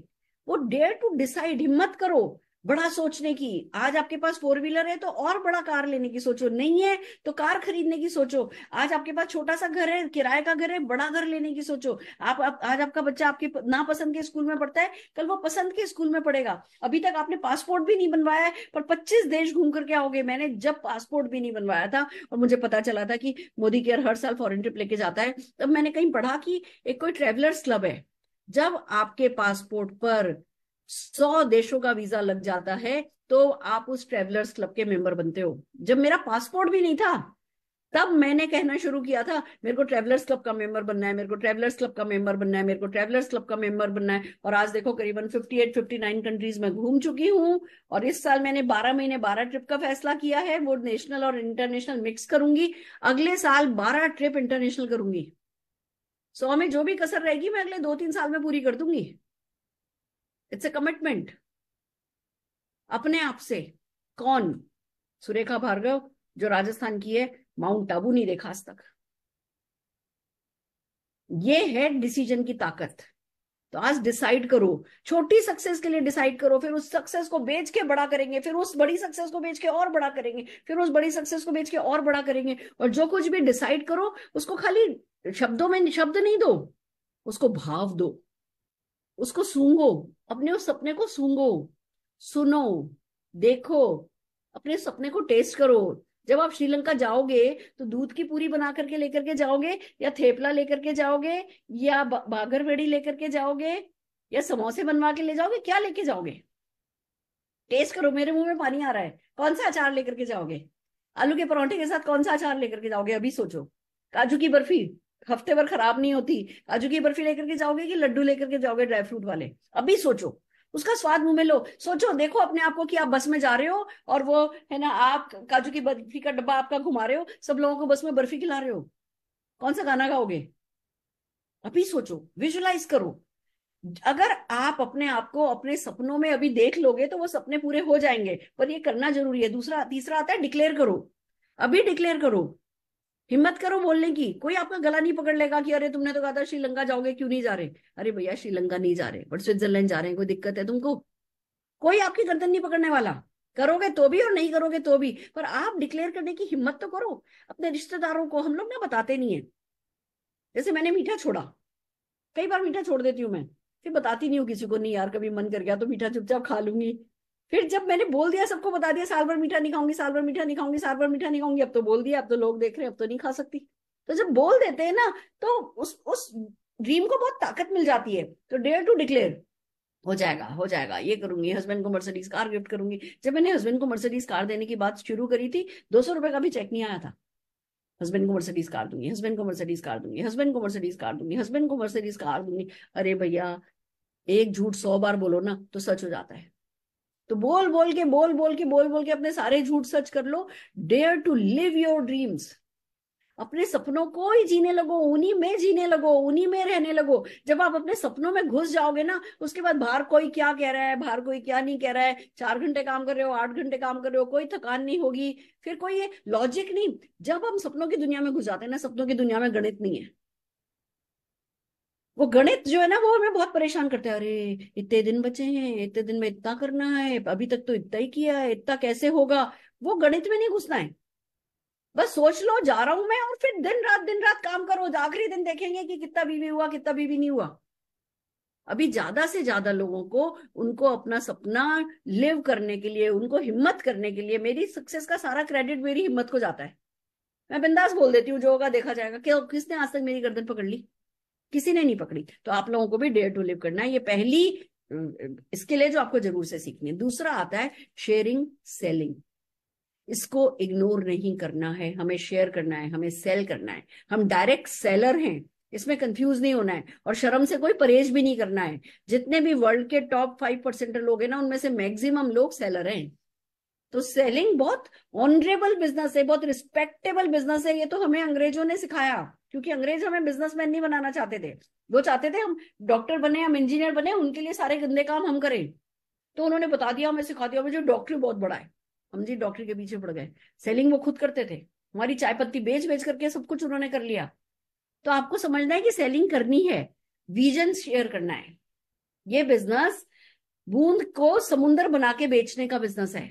वो डेयर टू डिसाइड हिम्मत करो बड़ा सोचने की आज आपके पास फोर व्हीलर है तो और बड़ा कार लेने की सोचो नहीं है तो कार खरीदने की सोचो आज आपके पास छोटा सा घर है किराए का घर है बड़ा घर लेने की सोचो आप, आप आज आपका बच्चा आपके नापसंद के स्कूल में पढ़ता है कल वो पसंद के स्कूल में पढ़ेगा अभी तक आपने पासपोर्ट भी नहीं बनवाया है पर पच्चीस देश घूम करके आओगे मैंने जब पासपोर्ट भी नहीं बनवाया था और मुझे पता चला था कि मोदी केयर हर साल फॉरन ट्रिप लेके जाता है तब मैंने कहीं पढ़ा कि एक कोई ट्रेवलर्स क्लब है जब आपके पासपोर्ट पर सौ देशों का वीजा लग जाता है तो आप उस ट्रेवलर्स क्लब के मेंबर बनते हो जब मेरा पासपोर्ट भी नहीं था तब मैंने कहना शुरू किया था मेरे को ट्रेवलर्स क्लब का मेंबर बनना है मेरे को ट्रेवलर्स क्लब का मेंबर बनना है मेरे को ट्रेवलर्स क्लब का मेंबर बनना है और आज देखो करीबन 58 59 कंट्रीज में घूम चुकी हूं और इस साल मैंने 12 महीने 12 ट्रिप का फैसला किया है वो नेशनल और इंटरनेशनल मिक्स करूंगी अगले साल 12 ट्रिप इंटरनेशनल करूंगी सौ में जो भी कसर रहेगी मैं अगले दो तीन साल में पूरी कर दूंगी इट्स ए कमिटमेंट अपने आप से कौन सुरेखा भार्गव जो राजस्थान की है माउंट आबू नहीं देखा आज तक ये है डिसीजन की ताकत तो आज डिसाइड करो छोटी सक्सेस के लिए डिसाइड करो फिर उस सक्सेस को बेच के बड़ा करेंगे फिर उस बड़ी सक्सेस को बेच के और बड़ा करेंगे फिर उस बड़ी सक्सेस को बेच के और बड़ा करेंगे और जो कुछ भी डिसाइड करो उसको खाली शब्दों में शब्द नहीं दो उसको भाव दो उसको सूंगो अपने उस सपने को सूंगो सुनो देखो अपने सपने को टेस्ट करो जब आप श्रीलंका जाओगे तो दूध की पूरी बना करके लेकर के जाओगे या थेपला लेकर के जाओगे या बाघर वेड़ी लेकर के जाओगे या समोसे बनवा के ले जाओगे क्या लेके जाओगे टेस्ट करो मेरे मुंह में पानी आ रहा है कौन सा अचार लेकर के जाओगे आलू के परौंठे के साथ कौन सा अचार लेकर के जाओगे अभी सोचो काजू की बर्फी हफ्ते भर खराब नहीं होती काजू की बर्फी लेकर के जाओगे कि लड्डू लेकर के जाओगे ड्राई फ्रूट वाले अभी सोचो उसका स्वाद मुंह में लो सोचो देखो अपने आप को कि आप बस में जा रहे हो और वो है ना आप काजू की बर्फी का डब्बा आपका घुमा रहे हो सब लोगों को बस में बर्फी खिला रहे हो कौन सा गाना गाओगे अभी सोचो विजुलाइज करो अगर आप अपने आप को अपने सपनों में अभी देख लोगे तो वो सपने पूरे हो जाएंगे पर ये करना जरूरी है दूसरा तीसरा आता है डिक्लेयर करो अभी डिक्लेयर करो हिम्मत करो बोलने की कोई आपका गला नहीं पकड़ लेगा कि अरे तुमने तो कहा था श्रीलंका जाओगे क्यों नहीं जा रहे अरे भैया श्रीलंका नहीं जा रहे बट स्विट्जरलैंड जा रहे हैं कोई दिक्कत है तुमको कोई आपकी गर्दन नहीं पकड़ने वाला करोगे तो भी और नहीं करोगे तो भी पर आप डिक्लेयर करने की हिम्मत तो करो अपने रिश्तेदारों को हम लोग ना बताते नहीं है जैसे मैंने मीठा छोड़ा कई बार मीठा छोड़ देती हूँ मैं फिर बताती नहीं हूँ किसी को नहीं यार कभी मन कर गया तो मीठा चुपचाप खा लूंगी फिर जब मैंने बोल दिया सबको बता दिया साल भर मीठा नहीं खाऊंगी साल भर मीठा नहीं खाऊंगी साल भर मीठा नहीं खाऊंगी अब तो बोल दिया अब तो लोग देख रहे हैं अब तो नहीं खा सकती तो जब बोल देते हैं ना तो उस उस ड्रीम को बहुत ताकत मिल जाती है तो डेयर टू डिक्लेयर हो जाएगा हो जाएगा ये करूंगी हस्बैंड को मर्सिडीज कार गिफ्ट करूंगी जब मैंने हस्बैंड को मर्सिडीज कार देने की बात शुरू करी थी दो सौ रुपए का भी चेक नहीं आया था हस्बैंड को मर्सिडीज कार दूंगी हस्बैंड को मर्सिडीज कार दूंगी हस्बैंड को मर्सिडीज कार दूंगी हस्बैंड को मर्सिडीज कार दूंगी अरे भैया एक झूठ सौ बार बोलो ना तो सच हो जाता है तो बोल बोल के बोल बोल के बोल बोल के अपने सारे झूठ सच कर लो dare to live your dreams अपने सपनों को ही जीने लगो उन्हीं में जीने लगो उन्हीं में रहने लगो जब आप अपने सपनों में घुस जाओगे ना उसके बाद बाहर कोई क्या कह रहा है बाहर कोई क्या नहीं कह रहा है चार घंटे काम कर रहे हो आठ घंटे काम कर रहे हो कोई थकान नहीं होगी फिर कोई लॉजिक नहीं जब हम सपनों की दुनिया में घुस जाते हैं ना सपनों की दुनिया में गणित नहीं है वो गणित जो है ना वो हमें बहुत परेशान करते हैं अरे इतने दिन बचे हैं इतने दिन में इतना करना है अभी तक तो इतना ही किया है इतना कैसे होगा वो गणित में नहीं घुसना है बस सोच लो जा रहा हूं मैं और फिर दिन रात दिन रात काम करो आखिरी दिन देखेंगे कि कितना बीवी हुआ कितना बीवी नहीं हुआ अभी ज्यादा से ज्यादा लोगों को उनको अपना सपना लिव करने के लिए उनको हिम्मत करने के लिए मेरी सक्सेस का सारा क्रेडिट मेरी हिम्मत को जाता है मैं बिंदास बोल देती हूँ जो होगा देखा जाएगा क्या किसने आज तक मेरी गर्दन पकड़ ली किसी ने नहीं पकड़ी तो आप लोगों को भी डेयर टू लिव करना है ये पहली स्किल है जो आपको जरूर से सीखनी है दूसरा आता है शेयरिंग सेलिंग इसको इग्नोर नहीं करना है हमें शेयर करना है हमें सेल करना है हम डायरेक्ट सेलर हैं इसमें कंफ्यूज नहीं होना है और शर्म से कोई परहेज भी नहीं करना है जितने भी वर्ल्ड के टॉप फाइव परसेंट लोग हैं ना उनमें से मैक्सिमम लोग सेलर हैं तो सेलिंग बहुत ऑनरेबल बिजनेस है बहुत रिस्पेक्टेबल बिजनेस है ये तो हमें अंग्रेजों ने सिखाया क्योंकि अंग्रेज हमें बिजनेसमैन नहीं बनाना चाहते थे वो चाहते थे हम डॉक्टर बने हम इंजीनियर बने उनके लिए सारे गंदे काम हम करें तो उन्होंने बता दिया हमें सिखा दिया मुझे डॉक्टरी बहुत बड़ा है हम जी डॉक्टरी के पीछे पड़ गए सेलिंग वो खुद करते थे हमारी चाय पत्ती बेच बेच करके सब कुछ उन्होंने कर लिया तो आपको समझना है कि सेलिंग करनी है विजन शेयर करना है ये बिजनेस बूंद को समुन्द्र बना के बेचने का बिजनेस है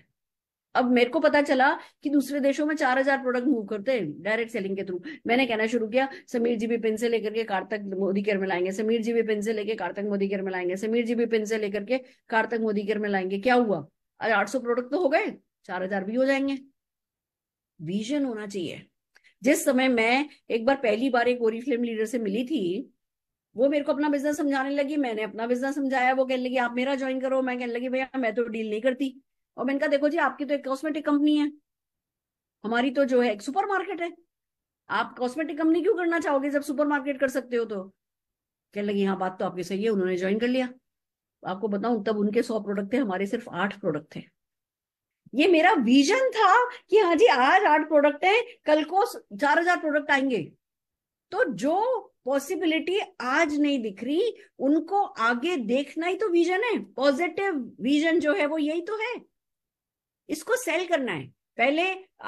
अब मेरे को पता चला कि दूसरे देशों में चार हजार प्रोडक्ट मूव करते हैं डायरेक्ट सेलिंग के थ्रू मैंने कहना शुरू किया समीर जी भी पिन से लेकर के कार्तक मोदी केयर में लाएंगे समीर जी भी पिन से लेकर कार्तक मोदी केयर में लाएंगे समीर जी भी पिन से लेकर के कार्तक मोदी केयर में लाएंगे क्या हुआ अरे आठ सौ प्रोडक्ट तो हो गए चार हजार भी हो जाएंगे विजन होना चाहिए जिस समय मैं एक बार पहली बार एक ओरी फिल्म लीडर से मिली थी वो मेरे को अपना बिजनेस समझाने लगी मैंने अपना बिजनेस समझाया वो कहने लगी आप मेरा ज्वाइन करो मैं कहने लगी भैया मैं तो डील नहीं करती और मैंने कहा देखो जी आपकी तो एक कॉस्मेटिक कंपनी है हमारी तो जो है एक सुपर मार्केट है आप कॉस्मेटिक कंपनी क्यों करना चाहोगे जब सुपर मार्केट कर सकते हो तो कह लगी यहाँ बात तो आपकी सही है उन्होंने ज्वाइन कर लिया आपको बताऊं तब उनके सौ प्रोडक्ट थे हमारे सिर्फ आठ प्रोडक्ट थे ये मेरा विजन था कि हाँ जी आज आठ प्रोडक्ट है कल को चार हजार प्रोडक्ट आएंगे तो जो पॉसिबिलिटी आज नहीं दिख रही उनको आगे देखना ही तो विजन है पॉजिटिव विजन जो है वो यही तो है इसको सेल करना है पहले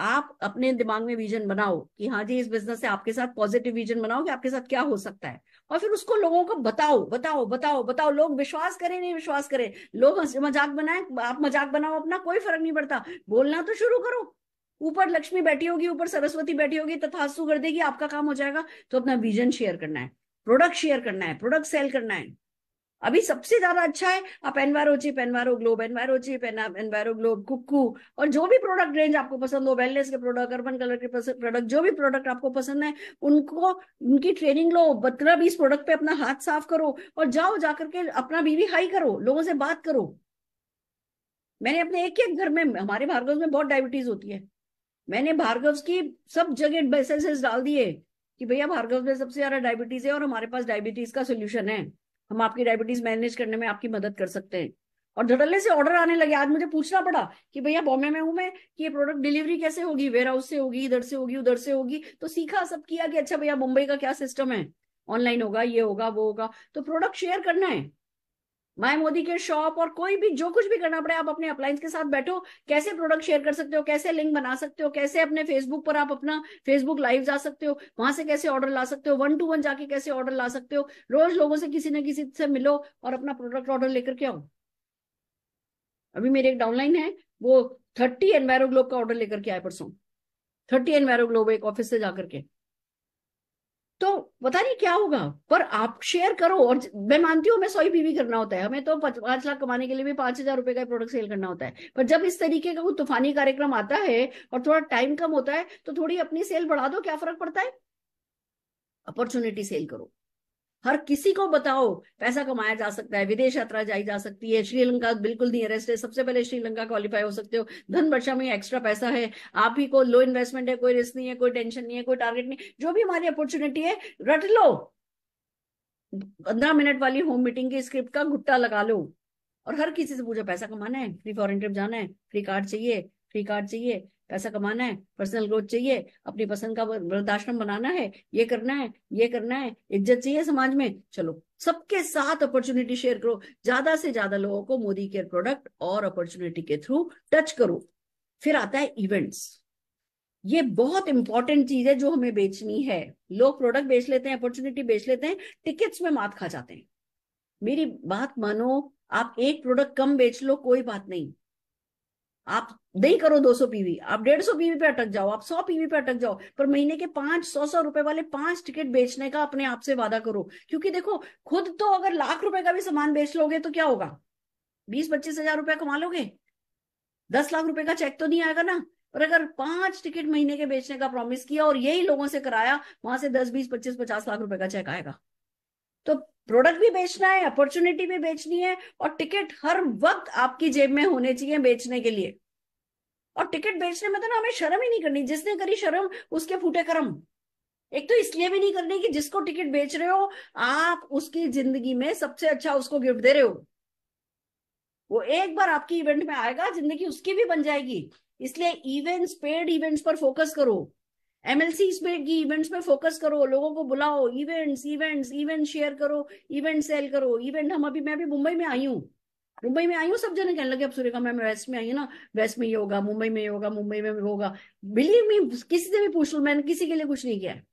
आप अपने दिमाग में विजन बनाओ कि हाँ जी इस बिजनेस से आपके साथ पॉजिटिव विजन बनाओ कि आपके साथ क्या हो सकता है और फिर उसको लोगों को बताओ बताओ बताओ बताओ लोग विश्वास करें नहीं विश्वास करें लोग मजाक बनाए आप मजाक बनाओ अपना कोई फर्क नहीं पड़ता बोलना तो शुरू करो ऊपर लक्ष्मी बैठी होगी ऊपर सरस्वती बैठी होगी तथास्तु कर देगी आपका काम हो जाएगा तो अपना विजन शेयर करना है प्रोडक्ट शेयर करना है प्रोडक्ट सेल करना है अभी सबसे ज्यादा अच्छा है आप enviro chip enviro globe enviro chip enviro globe कुकू और जो भी प्रोडक्ट रेंज आपको पसंद हो वेलनेस के प्रोडक्ट अर्बन कलर के प्रोडक्ट जो भी प्रोडक्ट आपको पसंद है उनको उनकी ट्रेनिंग लो बतरा इस प्रोडक्ट पे अपना हाथ साफ करो और जाओ जाकर के अपना बीवी हाई करो लोगों से बात करो मैंने अपने एक एक घर में हमारे भार्गव में बहुत डायबिटीज होती है मैंने भार्गव की सब जगह मैसेजेस डाल दिए कि भैया भार्गव में सबसे ज्यादा डायबिटीज है और हमारे पास डायबिटीज का सोल्यूशन है हम आपकी डायबिटीज मैनेज करने में आपकी मदद कर सकते हैं और धड़ल्ले से ऑर्डर आने लगे आज मुझे पूछना पड़ा कि भैया बॉम्बे में हूं मैं कि ये प्रोडक्ट डिलीवरी कैसे होगी वेयर हाउस से होगी इधर से होगी उधर से होगी तो सीखा सब किया कि अच्छा भैया मुंबई का क्या सिस्टम है ऑनलाइन होगा ये होगा वो होगा तो प्रोडक्ट शेयर करना है माय मोदी के शॉप और कोई भी जो कुछ भी करना पड़े आप अपने अप्लायंस के साथ बैठो कैसे प्रोडक्ट शेयर कर सकते हो कैसे लिंक बना सकते हो कैसे अपने फेसबुक पर आप अपना फेसबुक लाइव जा सकते हो वहां से कैसे ऑर्डर ला सकते हो वन टू वन जाके कैसे ऑर्डर ला सकते हो रोज लोगों से किसी न किसी से मिलो और अपना प्रोडक्ट ऑर्डर लेकर के आओ अभी मेरी एक डाउनलाइन है वो थर्टी एनवायरोग्लोब का ऑर्डर लेकर के आए परसों थर्टी एनवायरोग्लोब एक ऑफिस से जाकर के तो पता नहीं क्या होगा पर आप शेयर करो और मैं मानती हूँ हमें सोई बीवी करना होता है हमें तो पांच लाख कमाने के लिए भी पांच हजार रुपए का प्रोडक्ट सेल करना होता है पर जब इस तरीके का कोई तूफानी कार्यक्रम आता है और थोड़ा टाइम कम होता है तो थोड़ी अपनी सेल बढ़ा दो क्या फर्क पड़ता है अपॉर्चुनिटी सेल करो हर किसी को बताओ पैसा कमाया जा सकता है विदेश यात्रा जाई जा सकती है श्रीलंका बिल्कुल नियरेस्ट है सबसे पहले श्रीलंका क्वालिफाई हो सकते हो धन वर्षा में एक्स्ट्रा पैसा है आप ही को लो इन्वेस्टमेंट है कोई रिस्क नहीं है कोई टेंशन नहीं है कोई टारगेट नहीं जो भी हमारी अपॉर्चुनिटी है रट लो पंद्रह मिनट वाली होम मीटिंग की स्क्रिप्ट का घुट्टा लगा लो और हर किसी से पूछो पैसा कमाना है फ्री फॉरन ट्रिप जाना है फ्री कार्ड चाहिए फ्री कार्ड चाहिए पैसा कमाना है पर्सनल ग्रोथ चाहिए अपनी पसंद का वृद्धाश्रम बनाना है ये करना है ये करना है इज्जत चाहिए समाज में चलो सबके साथ अपॉर्चुनिटी शेयर करो ज्यादा से ज्यादा लोगों को मोदी केयर प्रोडक्ट और अपॉर्चुनिटी के थ्रू टच करो फिर आता है इवेंट्स ये बहुत इंपॉर्टेंट चीज है जो हमें बेचनी है लोग प्रोडक्ट बेच लेते हैं अपॉर्चुनिटी बेच लेते हैं टिकट्स में मात खा जाते हैं मेरी बात मानो आप एक प्रोडक्ट कम बेच लो कोई बात नहीं आप नहीं करो 200 पीवी आप 150 पीवी पे अटक जाओ आप 100 पीवी पे अटक जाओ पर महीने के पांच सौ सौ रुपए वाले पांच टिकट बेचने का अपने आप से वादा करो क्योंकि देखो खुद तो अगर लाख रुपए का भी सामान बेच लोगे तो क्या होगा बीस पच्चीस हजार रुपया कमा लोगे दस लाख रुपए का चेक तो नहीं आएगा ना और अगर पांच टिकट महीने के बेचने का प्रॉमिस किया और यही लोगों से कराया वहां से दस बीस पच्चीस पचास लाख रुपए का चेक आएगा तो प्रोडक्ट भी बेचना है अपॉर्चुनिटी भी बेचनी है और टिकट हर वक्त आपकी जेब में होने चाहिए बेचने के लिए और टिकट बेचने में तो ना हमें शर्म ही नहीं करनी जिसने करी शर्म उसके फूटे कर्म एक तो इसलिए भी नहीं करनी कि जिसको टिकट बेच रहे हो आप उसकी जिंदगी में सबसे अच्छा उसको गिफ्ट दे रहे हो वो एक बार आपकी इवेंट में आएगा जिंदगी उसकी भी बन जाएगी इसलिए इवेंट्स पेड इवेंट्स पर फोकस करो एमएलसी पे की इवेंट्स पे फोकस करो लोगों को बुलाओ इवेंट्स इवेंट्स इवेंट शेयर करो इवेंट सेल करो इवेंट हम अभी मैं भी मुंबई में आई हूँ मुंबई में आई हूँ सब जने कहने लगे अब सुरेखा मैम वेस्ट में आई हूँ ना वेस्ट में ये होगा मुंबई में ये होगा मुंबई में होगा बिलीव मी किसी से भी पूछ लो मैंने किसी के लिए कुछ नहीं किया है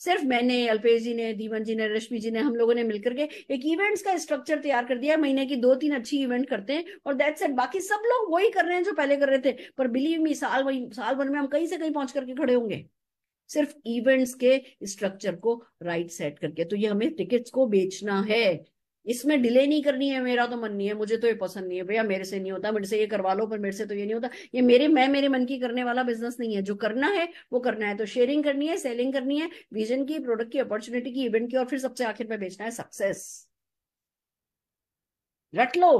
सिर्फ मैंने अल्पेश जी ने दीवन जी ने रश्मि जी ने हम लोगों ने मिलकर के एक इवेंट्स का स्ट्रक्चर तैयार कर दिया महीने की दो तीन अच्छी इवेंट करते हैं और दैट्स सेट बाकी सब लोग वही कर रहे हैं जो पहले कर रहे थे पर बिलीव मी साल वही साल भर में हम कहीं से कहीं पहुंच करके खड़े होंगे सिर्फ इवेंट्स के स्ट्रक्चर को राइट सेट करके तो ये हमें टिकट्स को बेचना है इसमें डिले नहीं करनी है मेरा तो मन नहीं है मुझे तो ये पसंद नहीं है भैया मेरे से नहीं होता मेरे से ये करवा लो पर मेरे से तो ये नहीं होता ये मेरे मैं मेरे मन की करने वाला बिजनेस नहीं है जो करना है वो करना है तो शेयरिंग करनी है सेलिंग करनी है विजन की प्रोडक्ट की अपॉर्चुनिटी की इवेंट की और फिर सबसे आखिर में बेचना है सक्सेस रट लो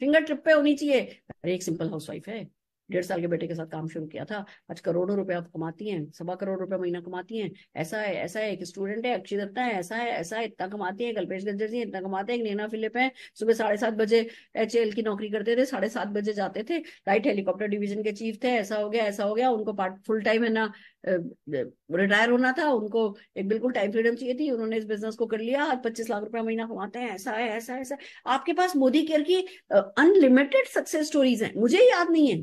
फिंगर ट्रिप पे होनी चाहिए अरे एक सिंपल हाउसवाइफ है डेढ़ साल के बेटे के साथ काम शुरू किया था आज करोड़ों रुपए आप कमाती हैं सवा करोड़ रुपए महीना कमाती हैं ऐसा है ऐसा है एक स्टूडेंट है अक्षय दत्ता है ऐसा है ऐसा है इतना कमाती है कल्पेश गंजर जी इतना कमाते हैं नैना फिलिप है सुबह साढ़े सात बजे एच की नौकरी करते थे साढ़े सात बजे जाते थे राइट हेलीकॉप्टर डिविजन के चीफ थे ऐसा हो गया ऐसा हो गया उनको पार्ट फुल टाइम है ना रिटायर होना था उनको एक बिल्कुल टाइम फ्रीडम चाहिए थी उन्होंने इस बिजनेस को कर लिया आज पच्चीस लाख रुपया महीना कमाते हैं ऐसा है ऐसा ऐसा आपके पास मोदी केयर की अनलिमिटेड सक्सेस स्टोरीज है मुझे याद नहीं है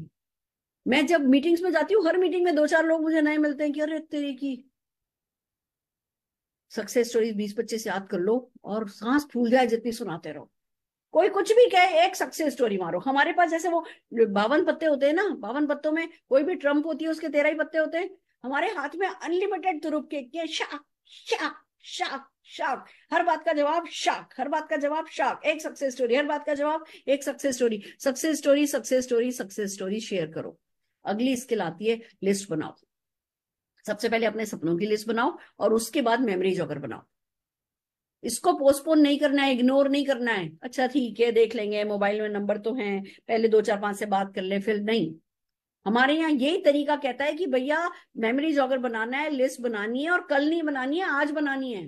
मैं जब मीटिंग्स में जाती हूँ हर मीटिंग में दो चार लोग मुझे नए मिलते हैं कि अरे तेरे की सक्सेस स्टोरीज बीस पच्चीस याद कर लो और सांस फूल जाए जितनी सुनाते रहो कोई कुछ भी कहे एक सक्सेस स्टोरी मारो हमारे पास जैसे वो बावन पत्ते होते हैं ना बावन पत्तों में कोई भी ट्रम्प होती है उसके तेरह ही पत्ते होते हैं हमारे हाथ में अनलिमिटेड तुरुप के, शाक शाक शाक शाक शा, हर बात का जवाब शाक हर बात का जवाब शाक एक सक्सेस स्टोरी हर बात का जवाब एक success story success story success story success story share करो अगली स्किल आती है लिस्ट बनाओ सबसे पहले अपने सपनों की लिस्ट बनाओ और उसके बाद मेमोरी जॉगर बनाओ इसको पोस्टपोन नहीं करना है इग्नोर नहीं करना है अच्छा ठीक है देख लेंगे मोबाइल में नंबर तो है पहले दो चार पांच से बात कर ले फिर नहीं हमारे यहाँ यही तरीका कहता है कि भैया मेमोरी जॉगर बनाना है लिस्ट बनानी है और कल नहीं बनानी है आज बनानी है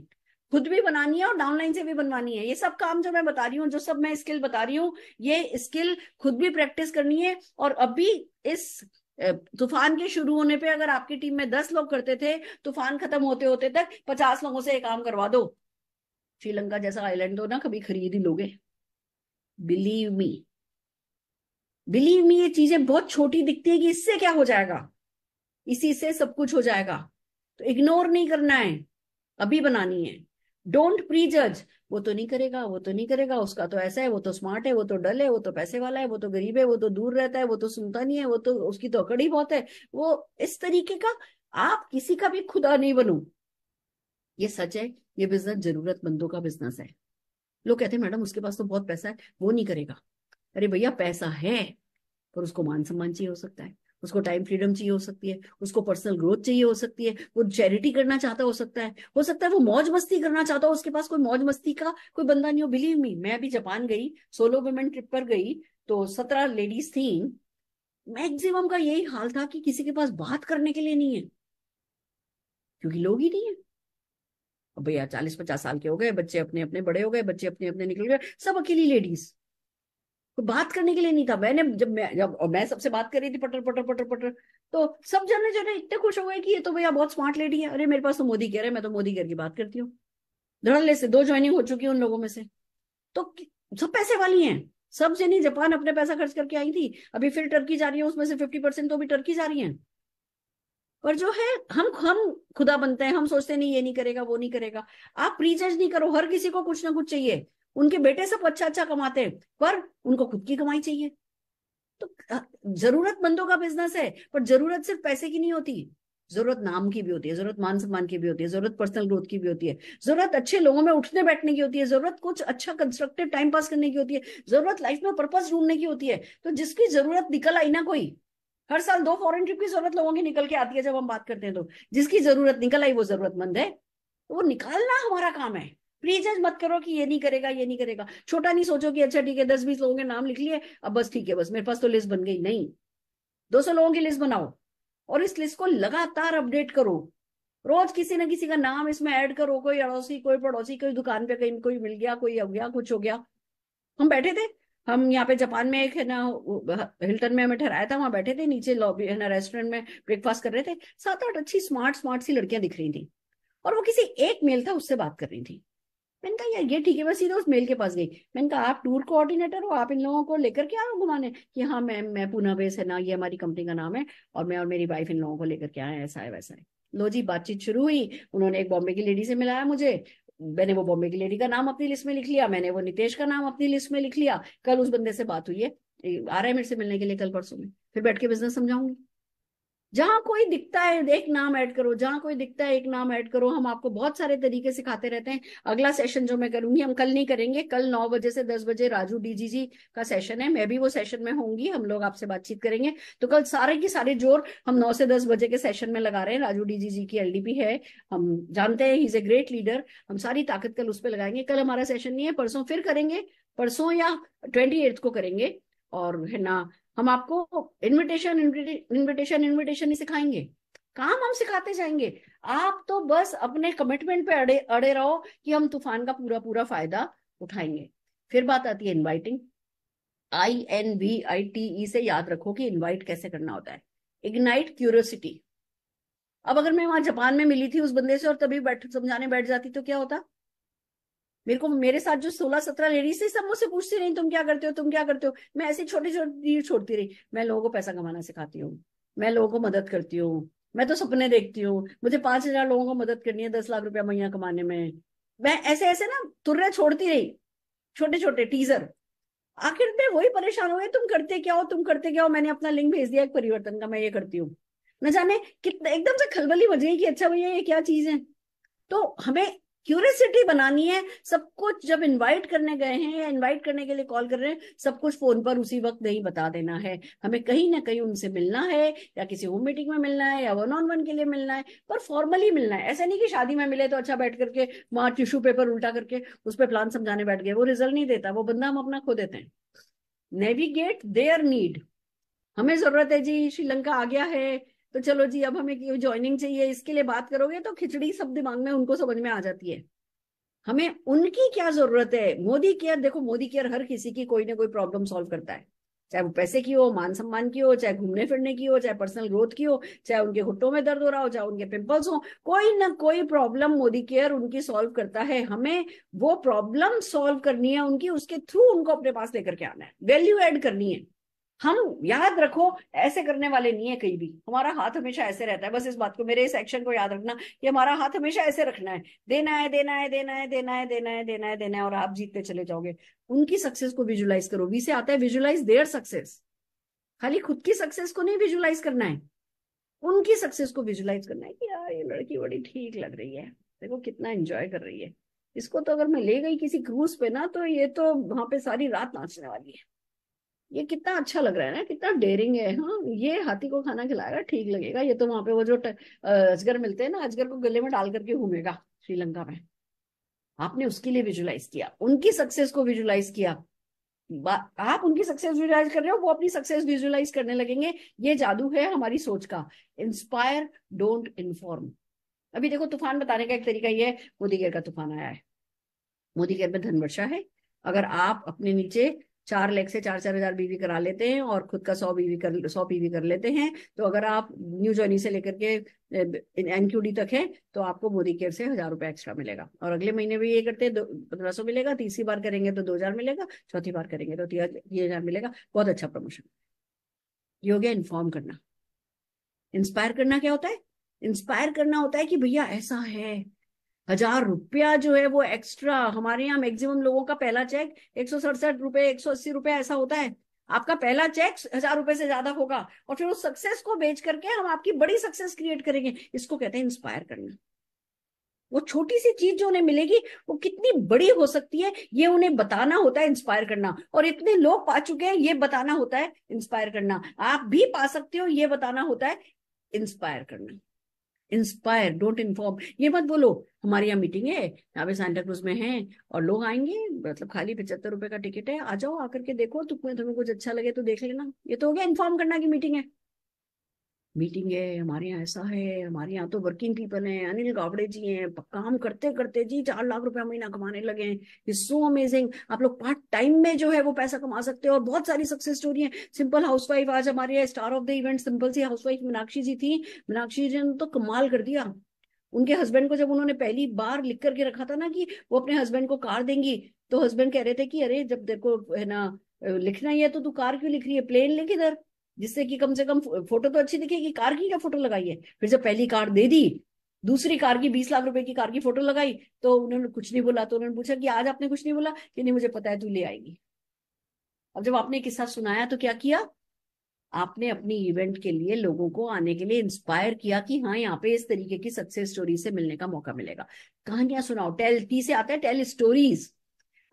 खुद भी बनानी है और डाउनलाइन से भी बनवानी है ये सब काम जो मैं बता रही हूँ जो सब मैं स्किल बता रही हूँ ये स्किल खुद भी प्रैक्टिस करनी है और अभी इस तूफान के शुरू होने पे अगर आपकी टीम में दस लोग करते थे तूफान खत्म होते होते तक पचास लोगों से काम करवा दो श्रीलंका जैसा आइलैंड दो तो ना कभी खरीद ही लोगे बिलीव मी बिलीव मी ये चीजें बहुत छोटी दिखती है कि इससे क्या हो जाएगा इसी से सब कुछ हो जाएगा तो इग्नोर नहीं करना है अभी बनानी है डोंट जज वो तो नहीं करेगा वो तो नहीं करेगा उसका तो ऐसा है वो तो स्मार्ट है वो तो डल है वो तो पैसे वाला है वो तो गरीब है वो तो दूर रहता है वो तो सुनता नहीं है वो तो उसकी तो अकड़ ही बहुत है वो इस तरीके का आप किसी का भी खुदा नहीं बनो ये सच है ये बिजनेस जरूरतमंदों का बिजनेस है लोग कहते हैं मैडम उसके पास तो बहुत पैसा है वो नहीं करेगा अरे भैया पैसा है पर उसको मान सम्मान चाहिए हो सकता है उसको टाइम फ्रीडम चाहिए हो सकती है उसको पर्सनल ग्रोथ चाहिए हो सकती है वो चैरिटी करना चाहता हो सकता है हो सकता है वो मौज मस्ती करना चाहता हो उसके पास कोई मौज मस्ती का कोई बंदा नहीं हो बिलीव मी मैं अभी जापान गई सोलो वुमेन ट्रिप पर गई तो सत्रह लेडीज थी मैक्सिमम का यही हाल था कि किसी के पास बात करने के लिए नहीं है क्योंकि लोग ही नहीं है भैया चालीस पचास साल के हो गए बच्चे अपने अपने बड़े हो गए बच्चे अपने अपने निकल गए सब अकेली लेडीज बात करने के लिए नहीं था मैंने जब मैं जब मैं सबसे बात कर रही थी पटर पटर पटर पटर तो सब जने जो इतने खुश हो गए कि ये तो भैया बहुत स्मार्ट लेडी है अरे मेरे पास तो मोदी कह रहे हैं मैं तो मोदी करके की बात करती हूँ धड़ल्ले से दो ज्वाइनिंग हो चुकी है उन लोगों में से तो सब पैसे वाली हैं सब जनी जापान अपने पैसा खर्च करके आई थी अभी फिर टर्की जा रही है उसमें से फिफ्टी परसेंट तो अभी टर्की जा रही है पर जो है हम हम खुदा बनते हैं हम सोचते नहीं ये नहीं करेगा वो नहीं करेगा आप प्रीजज नहीं करो हर किसी को कुछ ना कुछ चाहिए उनके बेटे सब अच्छा अच्छा कमाते हैं पर उनको खुद की कमाई चाहिए तो जरूरतमंदों का बिजनेस है पर जरूरत सिर्फ पैसे की नहीं होती जरूरत नाम की भी होती है जरूरत मान सम्मान की भी होती है जरूरत पर्सनल ग्रोथ की भी होती है जरूरत अच्छे लोगों में उठने बैठने की होती है जरूरत कुछ अच्छा कंस्ट्रक्टिव टाइम पास करने की होती है जरूरत लाइफ में पर्पज ढूंढने की होती है तो जिसकी जरूरत निकल आई ना कोई हर साल दो फॉरेन ट्रिप की जरूरत लोगों की निकल के आती है जब हम बात करते हैं तो जिसकी जरूरत निकल आई वो जरूरतमंद है तो वो निकालना हमारा काम है प्रीजज मत करो कि ये नहीं करेगा ये नहीं करेगा छोटा नहीं सोचो कि अच्छा ठीक है दस बीस लोगों के नाम लिख लिए अब बस ठीक है बस मेरे पास तो लिस्ट बन गई नहीं दो सौ लोगों की लिस्ट बनाओ और इस लिस्ट को लगातार अपडेट करो रोज किसी ना किसी का नाम इसमें ऐड करो कोई अड़ोसी कोई पड़ोसी कोई दुकान पे कहीं कोई मिल गया कोई हो गया कुछ हो गया हम बैठे थे हम यहाँ पे जापान में एक है ना हिल्टन में हमें ठहराया था वहां बैठे थे नीचे लॉबी है ना रेस्टोरेंट में ब्रेकफास्ट कर रहे थे सात आठ अच्छी स्मार्ट स्मार्ट सी लड़कियां दिख रही थी और वो किसी एक मेल था उससे बात कर रही थी मैंने कहा यार ये ठीक है मैं सीधा तो उस मेल के पास गई मैंने कहा आप टूर कोऑर्डिनेटर हो आप इन लोगों को लेकर के आओ घुमाने कि हाँ मैम मैं पूना बेस है ना ये हमारी कंपनी का नाम है और मैं और मेरी वाइफ इन लोगों को लेकर के आए ऐसा है वैसा है लो जी बातचीत शुरू हुई उन्होंने एक बॉम्बे की लेडी से मिलाया मुझे मैंने वो बॉम्बे की लेडी का नाम अपनी लिस्ट में लिख लिया मैंने वो नितेश का नाम अपनी लिस्ट में लिख लिया कल उस बंदे से बात हुई है आ रहा है मेरे से मिलने के लिए कल परसों में फिर बैठ के बिजनेस समझाऊंगी जहां कोई दिखता है एक नाम ऐड करो जहां कोई दिखता है एक नाम ऐड करो हम आपको बहुत सारे तरीके सिखाते रहते हैं अगला सेशन जो मैं करूंगी हम कल नहीं करेंगे कल नौ बजे से दस बजे राजू डीजी जी का सेशन है मैं भी वो सेशन में होंगी हम लोग आपसे बातचीत करेंगे तो कल सारे की सारे जोर हम नौ से दस बजे के सेशन में लगा रहे हैं राजू डीजी जी की एलडीपी है हम जानते हैं इज ए ग्रेट लीडर हम सारी ताकत कल उस पर लगाएंगे कल हमारा सेशन नहीं है परसों फिर करेंगे परसों या ट्वेंटी को करेंगे और है ना हम आपको इनविटेशन इनविटेशन इनविटेशन ही सिखाएंगे काम हम सिखाते जाएंगे आप तो बस अपने कमिटमेंट पे अड़े अड़े रहो कि हम तूफान का पूरा पूरा फायदा उठाएंगे फिर बात आती है inviting I N V I T E से याद रखो कि इनवाइट कैसे करना होता है इग्नाइट क्यूरियोसिटी अब अगर मैं वहां जापान में मिली थी उस बंदे से और तभी बैठ समझाने बैठ जाती तो क्या होता मेरे को मेरे साथ जो सोलह सत्रह लेडीज थी सब मुझसे पूछती रही तुम क्या करते हो तुम क्या करते हो मैं ऐसे छोटे छोटे छोड़ती रही मैं लोगों को पैसा कमाना सिखाती हूँ मैं लोगों को मदद करती हूँ मैं तो सपने देखती हूँ मुझे पांच हजार लोगों को मदद करनी है दस लाख रुपया महीना कमाने में मैं ऐसे ऐसे ना तुर्रे छोड़ती रही छोटे छोटे टीजर आखिर में वही परेशान हो गए तुम करते क्या हो तुम करते क्या हो मैंने अपना लिंक भेज दिया एक परिवर्तन का मैं ये करती हूँ न जाने कितना एकदम से खलबली मच गई कि अच्छा भैया ये क्या चीज है तो हमें क्यूरियसिटी बनानी है सब कुछ जब इनवाइट करने गए हैं या इनवाइट करने के लिए कॉल कर रहे हैं सब कुछ फोन पर उसी वक्त नहीं बता देना है हमें कहीं ना कहीं उनसे मिलना है या किसी होम मीटिंग में मिलना है या वन ऑन वन के लिए मिलना है पर फॉर्मली मिलना है ऐसा नहीं कि शादी में मिले तो अच्छा बैठ करके वहां टिश्यू पेपर उल्टा करके उस पर प्लान समझाने बैठ गए वो रिजल्ट नहीं देता वो बंदा हम अपना खो देते हैं नेविगेट देयर नीड हमें जरूरत है जी श्रीलंका आ गया है तो चलो जी अब हमें ज्वाइनिंग चाहिए इसके लिए बात करोगे तो खिचड़ी सब दिमाग में उनको समझ में आ जाती है हमें उनकी क्या जरूरत है मोदी केयर देखो मोदी केयर हर किसी की कोई ना कोई प्रॉब्लम सॉल्व करता है चाहे वो पैसे की हो मान सम्मान की हो चाहे घूमने फिरने की हो चाहे पर्सनल ग्रोथ की हो चाहे उनके घुट्टों में दर्द हो रहा हो चाहे उनके पिंपल्स हो कोई ना कोई प्रॉब्लम मोदी केयर उनकी सॉल्व करता है हमें वो प्रॉब्लम सॉल्व करनी है उनकी उसके थ्रू उनको अपने पास लेकर के आना है वैल्यू एड करनी है हम याद रखो ऐसे करने वाले नहीं है कहीं भी हमारा हाथ हमेशा ऐसे रहता है बस इस बात को मेरे इस एक्शन को याद रखना कि हमारा हाथ हमेशा ऐसे रखना है देना है देना है देना है देना है देना है देना है देना है और आप जीतते चले जाओगे उनकी सक्सेस को विजुलाइज करो वी से आता है विजुलाइज देयर सक्सेस खाली खुद की सक्सेस को नहीं विजुलाइज करना है उनकी सक्सेस को विजुलाइज करना है कि यार ये लड़की बड़ी ठीक लग रही है देखो कितना एंजॉय कर रही है इसको तो अगर मैं ले गई किसी क्रूज पे ना तो ये तो वहां पे सारी रात नाचने वाली है ये कितना अच्छा लग रहा है ना कितना डेरिंग है हाँ ये हाथी को खाना खिलाएगा ठीक लगेगा ये तो वहां पे वो जो अजगर मिलते हैं ना अजगर को गले में डाल करके घूमेगा श्रीलंका में आपने उसके लिए विजुलाइज किया उनकी सक्सेस को विजुलाइज किया आप उनकी सक्सेस विजुलाइज कर रहे हो वो अपनी सक्सेस विजुलाइज करने लगेंगे ये जादू है हमारी सोच का इंस्पायर डोंट इन्फॉर्म अभी देखो तूफान बताने का एक तरीका ये है मोदी गेर का तूफान आया है मोदी गेर में धन वर्षा है अगर आप अपने नीचे चार लेख से चार चार हजार बीवी करा लेते हैं और खुद का सौ बीवी कर सौ बीवी कर लेते हैं तो अगर आप न्यू जर्नी से लेकर के एनक्यूडी तक है तो आपको मोदी केयर से हजार रुपया एक्स्ट्रा मिलेगा और अगले महीने भी ये करते हैं पंद्रह सौ मिलेगा तीसरी बार करेंगे तो दो हजार मिलेगा चौथी बार करेंगे तो तीन हजार मिलेगा बहुत अच्छा प्रमोशन ये हो गया इन्फॉर्म करना इंस्पायर करना क्या होता है इंस्पायर करना होता है कि भैया ऐसा है हजार रुपया जो है वो एक्स्ट्रा हमारे यहाँ मैक्सिमम लोगों का पहला चेक एक सौ सड़सठ रुपए एक सौ अस्सी रुपए ऐसा होता है आपका पहला चेक हजार रुपए से ज्यादा होगा और फिर उस सक्सेस को बेच करके हम आपकी बड़ी सक्सेस क्रिएट करेंगे इसको कहते हैं इंस्पायर करना वो छोटी सी चीज जो उन्हें मिलेगी वो कितनी बड़ी हो सकती है ये उन्हें बताना होता है इंस्पायर करना और इतने लोग पा चुके हैं ये बताना होता है इंस्पायर करना आप भी पा सकते हो ये बताना होता है इंस्पायर करना इंस्पायर डोंट इन्फॉर्म ये मत बोलो हमारे यहाँ मीटिंग है यहाँ पे सेंटा क्रूज में है और लोग आएंगे मतलब खाली पचहत्तर रुपए का टिकट है आ जाओ आकर के देखो तुम्हें तुम्हें कुछ अच्छा लगे तो देख लेना ये तो हो गया इन्फॉर्म करना की मीटिंग है मीटिंग है हमारे यहाँ ऐसा है हमारे यहाँ तो वर्किंग पीपल हैं अनिल गावड़े जी हैं काम करते करते जी चार लाख रुपया महीना कमाने लगे हैं इज सो अमेजिंग आप लोग पार्ट टाइम में जो है वो पैसा कमा सकते हैं और बहुत सारी सक्सेस स्टोरी है सिंपल हाउसवाइफ आज हमारे यहाँ star of the event simple सी हाउसवाइफ मीनाक्षी जी थी मीनाक्षी जी ने तो कमाल कर दिया उनके हस्बैंड को जब उन्होंने पहली बार लिख करके रखा था ना कि वो अपने हस्बैंड को कार देंगी तो हस्बैंड कह रहे थे कि अरे जब देखो है ना लिखना ही है तो तू कार क्यों लिख रही है प्लेन लिख इधर जिससे कि कम से कम फोटो तो अच्छी दिखेगी कार की क्या फोटो लगाई है फिर जब पहली कार दे दी दूसरी कार की बीस लाख रुपए की कार की फोटो लगाई तो उन्होंने कुछ नहीं बोला तो उन्होंने पूछा कि आज आपने कुछ नहीं बोला कि नहीं मुझे पता है तू ले आएगी अब जब आपने किस्सा सुनाया तो क्या किया आपने अपनी इवेंट के लिए लोगों को आने के लिए इंस्पायर किया कि हाँ यहाँ पे इस तरीके की सक्सेस स्टोरी से मिलने का मौका मिलेगा कहानियां सुनाओ टेल टी से आता है टेल स्टोरीज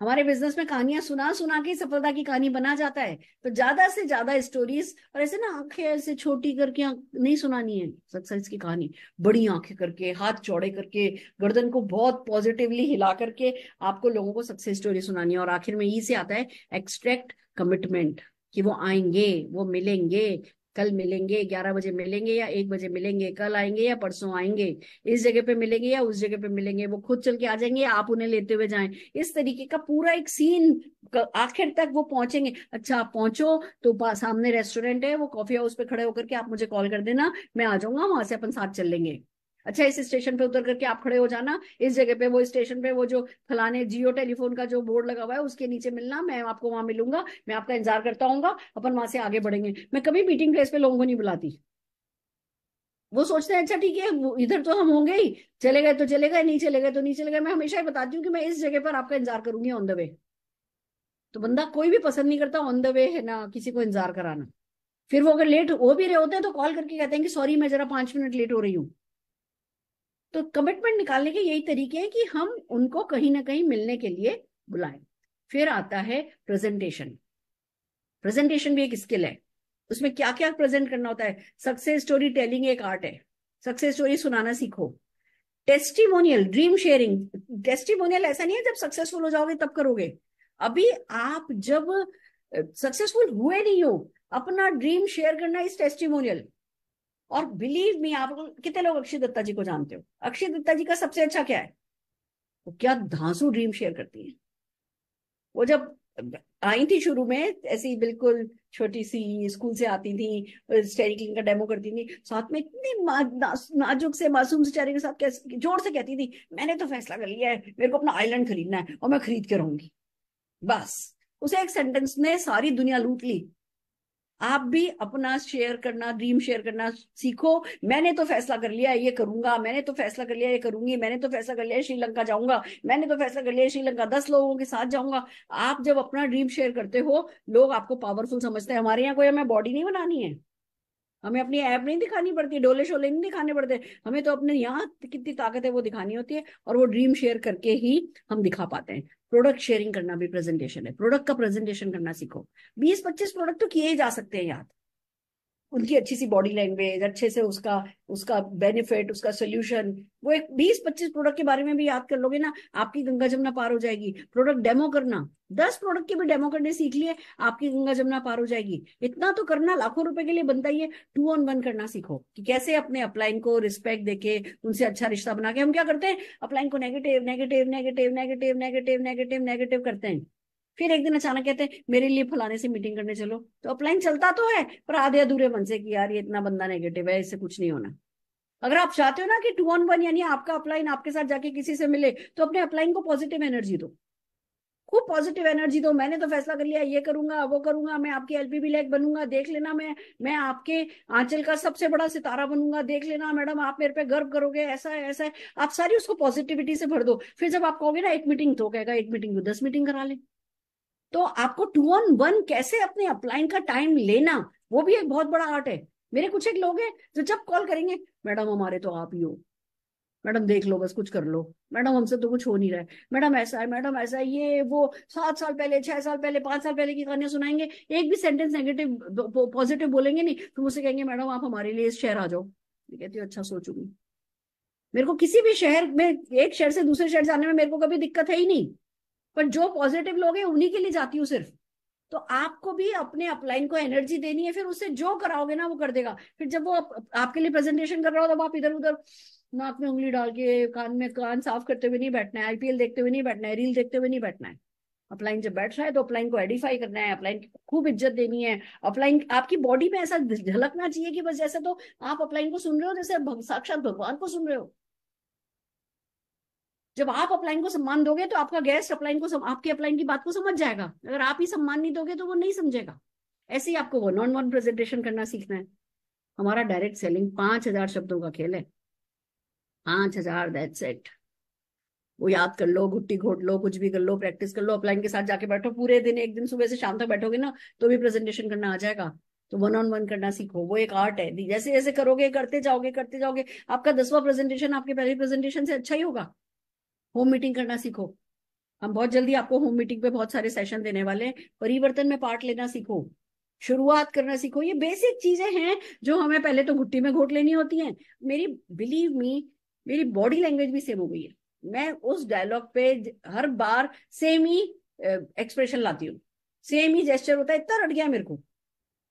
हमारे बिजनेस में कहानियां सुना सुना के सफलता की कहानी बना जाता है तो ज्यादा से ज्यादा स्टोरीज और ऐसे ना आंखें ऐसे छोटी करके नहीं सुनानी है सक्सेस की कहानी बड़ी आंखें करके हाथ चौड़े करके गर्दन को बहुत पॉजिटिवली हिला करके आपको लोगों को सक्सेस स्टोरी सुनानी है और आखिर में यही से आता है एक्सट्रैक्ट कमिटमेंट कि वो आएंगे वो मिलेंगे कल मिलेंगे ग्यारह बजे मिलेंगे या एक बजे मिलेंगे कल आएंगे या परसों आएंगे इस जगह पे मिलेंगे या उस जगह पे मिलेंगे वो खुद चल के आ जाएंगे आप उन्हें लेते हुए जाएं इस तरीके का पूरा एक सीन आखिर तक वो पहुंचेंगे अच्छा आप पहुंचो तो सामने रेस्टोरेंट है वो कॉफी हाउस पे खड़े होकर के आप मुझे कॉल कर देना मैं आ जाऊंगा वहां से अपन साथ चल लेंगे अच्छा इस स्टेशन पे उतर करके आप खड़े हो जाना इस जगह पे वो स्टेशन पे वो जो फलाने जियो टेलीफोन का जो बोर्ड लगा हुआ है उसके नीचे मिलना मैं आपको वहां मिलूंगा मैं आपका इंतजार करता हूँ अपन वहां से आगे बढ़ेंगे मैं कभी मीटिंग प्लेस पे लोगों को नहीं बुलाती वो सोचते हैं अच्छा ठीक है इधर तो हम होंगे ही चले गए तो चले गए नहीं चले गए तो नहीं चले गए मैं हमेशा ही बताती हूँ कि मैं इस जगह पर आपका इंतजार करूंगी ऑन द वे तो बंदा कोई भी पसंद नहीं करता ऑन द वे है ना किसी को इंतजार कराना फिर वो अगर लेट हो भी रहे होते हैं तो कॉल करके कहते हैं कि सॉरी मैं जरा पांच मिनट लेट हो रही हूँ तो कमिटमेंट निकालने के यही तरीके हैं कि हम उनको कहीं ना कहीं मिलने के लिए बुलाएं फिर आता है प्रेजेंटेशन प्रेजेंटेशन भी एक स्किल है उसमें क्या क्या प्रेजेंट करना होता है सक्सेस स्टोरी टेलिंग एक आर्ट है सक्सेस स्टोरी सुनाना सीखो टेस्टिमोनियल ड्रीम शेयरिंग टेस्टिमोनियल ऐसा नहीं है जब सक्सेसफुल हो जाओगे तब करोगे अभी आप जब सक्सेसफुल हुए नहीं हो अपना ड्रीम शेयर करना इस टेस्टिमोनियल और बिलीव मी आप कितने लोग अक्षय दत्ता जी को जानते हो अक्षय दत्ता जी का सबसे अच्छा क्या है वो क्या धांसू ड्रीम शेयर करती है वो जब आई थी शुरू में ऐसी बिल्कुल छोटी सी स्कूल से आती थी स्टेरी क्लिंग का डेमो करती थी साथ में इतनी नाजुक से मासूम से चेहरे के साथ कैसे जोर से कहती थी मैंने तो फैसला कर लिया है मेरे को अपना आइलैंड खरीदना है और मैं खरीद के रहूंगी बस उसे एक सेंटेंस ने सारी दुनिया लूट ली आप भी अपना शेयर करना ड्रीम शेयर करना सीखो मैंने तो फैसला कर लिया ये करूंगा मैंने तो फैसला कर लिया ये करूंगी मैंने तो फैसला कर लिया श्रीलंका जाऊंगा मैंने तो फैसला कर लिया श्रीलंका दस लोगों के साथ जाऊंगा आप जब अपना ड्रीम शेयर करते हो लोग आपको पावरफुल समझते हैं हमारे यहाँ कोई हमें बॉडी नहीं बनानी है हमें अपनी ऐप नहीं दिखानी पड़ती डोले शोले नहीं दिखाने पड़ते हमें तो अपने यहाँ कितनी ताकत है वो दिखानी होती है और वो ड्रीम शेयर करके ही हम दिखा पाते हैं प्रोडक्ट शेयरिंग करना भी प्रेजेंटेशन है प्रोडक्ट का प्रेजेंटेशन करना सीखो बीस पच्चीस प्रोडक्ट तो किए ही जा सकते हैं याद उनकी अच्छी सी बॉडी लैंग्वेज अच्छे से उसका उसका बेनिफिट उसका सोल्यूशन वो एक बीस पच्चीस प्रोडक्ट के बारे में भी याद कर लोगे ना आपकी गंगा जमुना पार हो जाएगी प्रोडक्ट डेमो करना दस प्रोडक्ट के भी डेमो करने सीख लिए आपकी गंगा जमुना पार हो जाएगी इतना तो करना लाखों रुपए के लिए बनता ही है टू ऑन वन करना सीखो कि कैसे अपने अपलाइन को रिस्पेक्ट देके उनसे अच्छा रिश्ता बना के हम क्या करते हैं अपलाइन को negative negative negative negative negative negative negative करते हैं फिर एक दिन अचानक कहते हैं मेरे लिए फलाने से मीटिंग करने चलो तो अपलाइन चलता तो है पर आधे अधूरे मन से कि यार ये इतना बंदा नेगेटिव है इससे कुछ नहीं होना अगर आप चाहते हो ना कि टू ऑन वन यानी आपका अपलाइन आपके साथ जाके किसी से मिले तो अपने अपलाइन को पॉजिटिव एनर्जी दो खूब पॉजिटिव एनर्जी दो मैंने तो फैसला कर लिया ये करूंगा वो करूंगा मैं आपके एलपीबी लाइक बनूंगा देख लेना मैं मैं आपके आंचल का सबसे बड़ा सितारा बनूंगा देख लेना मैडम आप मेरे पे गर्व करोगे ऐसा है ऐसा है आप सारी उसको पॉजिटिविटी से भर दो फिर जब आप कहोगे ना एक मीटिंग तो कहेगा एक मीटिंग तो दस मीटिंग करा ले तो आपको टू ऑन वन कैसे अपने अपलाइन का टाइम लेना वो भी एक बहुत बड़ा आर्ट है मेरे कुछ एक लोग हैं जो जब कॉल करेंगे मैडम हमारे तो आप ही हो मैडम देख लो बस कुछ कर लो मैडम हमसे तो कुछ हो नहीं रहा है मैडम ऐसा है मैडम ऐसा है ये वो सात साल पहले छह साल पहले पांच साल पहले की कहानियां सुनाएंगे एक भी सेंटेंस नेगेटिव पॉजिटिव बोलेंगे नहीं तो मुझसे कहेंगे मैडम आप हमारे लिए इस शहर आ जाओ मैं कहती हूँ अच्छा सोचूंगी मेरे को किसी भी शहर में एक शहर से दूसरे शहर जाने में मेरे को कभी दिक्कत है ही नहीं पर जो पॉजिटिव लोग हैं उन्हीं के लिए जाती हूँ सिर्फ तो आपको भी अपने अपलाइन को एनर्जी देनी है फिर उससे जो कराओगे ना वो कर देगा फिर जब वो आप, आपके लिए प्रेजेंटेशन कर रहा हो तब आप इधर उधर नाक में उंगली डाल के कान में कान साफ करते हुए नहीं बैठना है आईपीएल देखते हुए नहीं बैठना है रील देखते हुए नहीं बैठना है अपलाइन जब बैठ रहा है तो अपलाइन को आइडेंटिफाई करना है अपलाइन की खूब इज्जत देनी है अपलाइन आपकी बॉडी में ऐसा झलकना चाहिए कि बस जैसे तो आप अपलाइन को सुन रहे हो जैसे साक्षात भगवान को सुन रहे हो जब आप अपलाइन को सम्मान दोगे तो आपका गेस्ट अपलाइन को सम, आपके अपलाइन की बात को समझ जाएगा अगर आप ही सम्मान नहीं दोगे तो वो नहीं समझेगा ऐसे ही आपको वन ऑन वन प्रेजेंटेशन करना सीखना है हमारा डायरेक्ट सेलिंग पांच हजार शब्दों का खेल है पांच हजार दैट सेट वो याद कर लो घुट्टी घोट लो कुछ भी कर लो प्रैक्टिस कर लो अपलाइन के साथ जाके बैठो पूरे दिन एक दिन सुबह से शाम तक बैठोगे ना तो भी प्रेजेंटेशन करना आ जाएगा तो वन ऑन वन करना सीखो वो एक आर्ट है जैसे जैसे करोगे करते जाओगे करते जाओगे आपका दसवां प्रेजेंटेशन आपके पहले प्रेजेंटेशन से अच्छा ही होगा होम मीटिंग करना सीखो हम बहुत जल्दी आपको होम मीटिंग पे बहुत सारे सेशन देने वाले हैं परिवर्तन में पार्ट लेना सीखो शुरुआत करना सीखो ये बेसिक चीजें हैं जो हमें पहले तो घुट्टी में घोट लेनी होती हैं मेरी बिलीव मी मेरी बॉडी लैंग्वेज भी सेम हो गई है मैं उस डायलॉग पे हर बार सेम ही एक्सप्रेशन लाती हूँ सेम ही जेस्चर होता है इतना रट गया मेरे को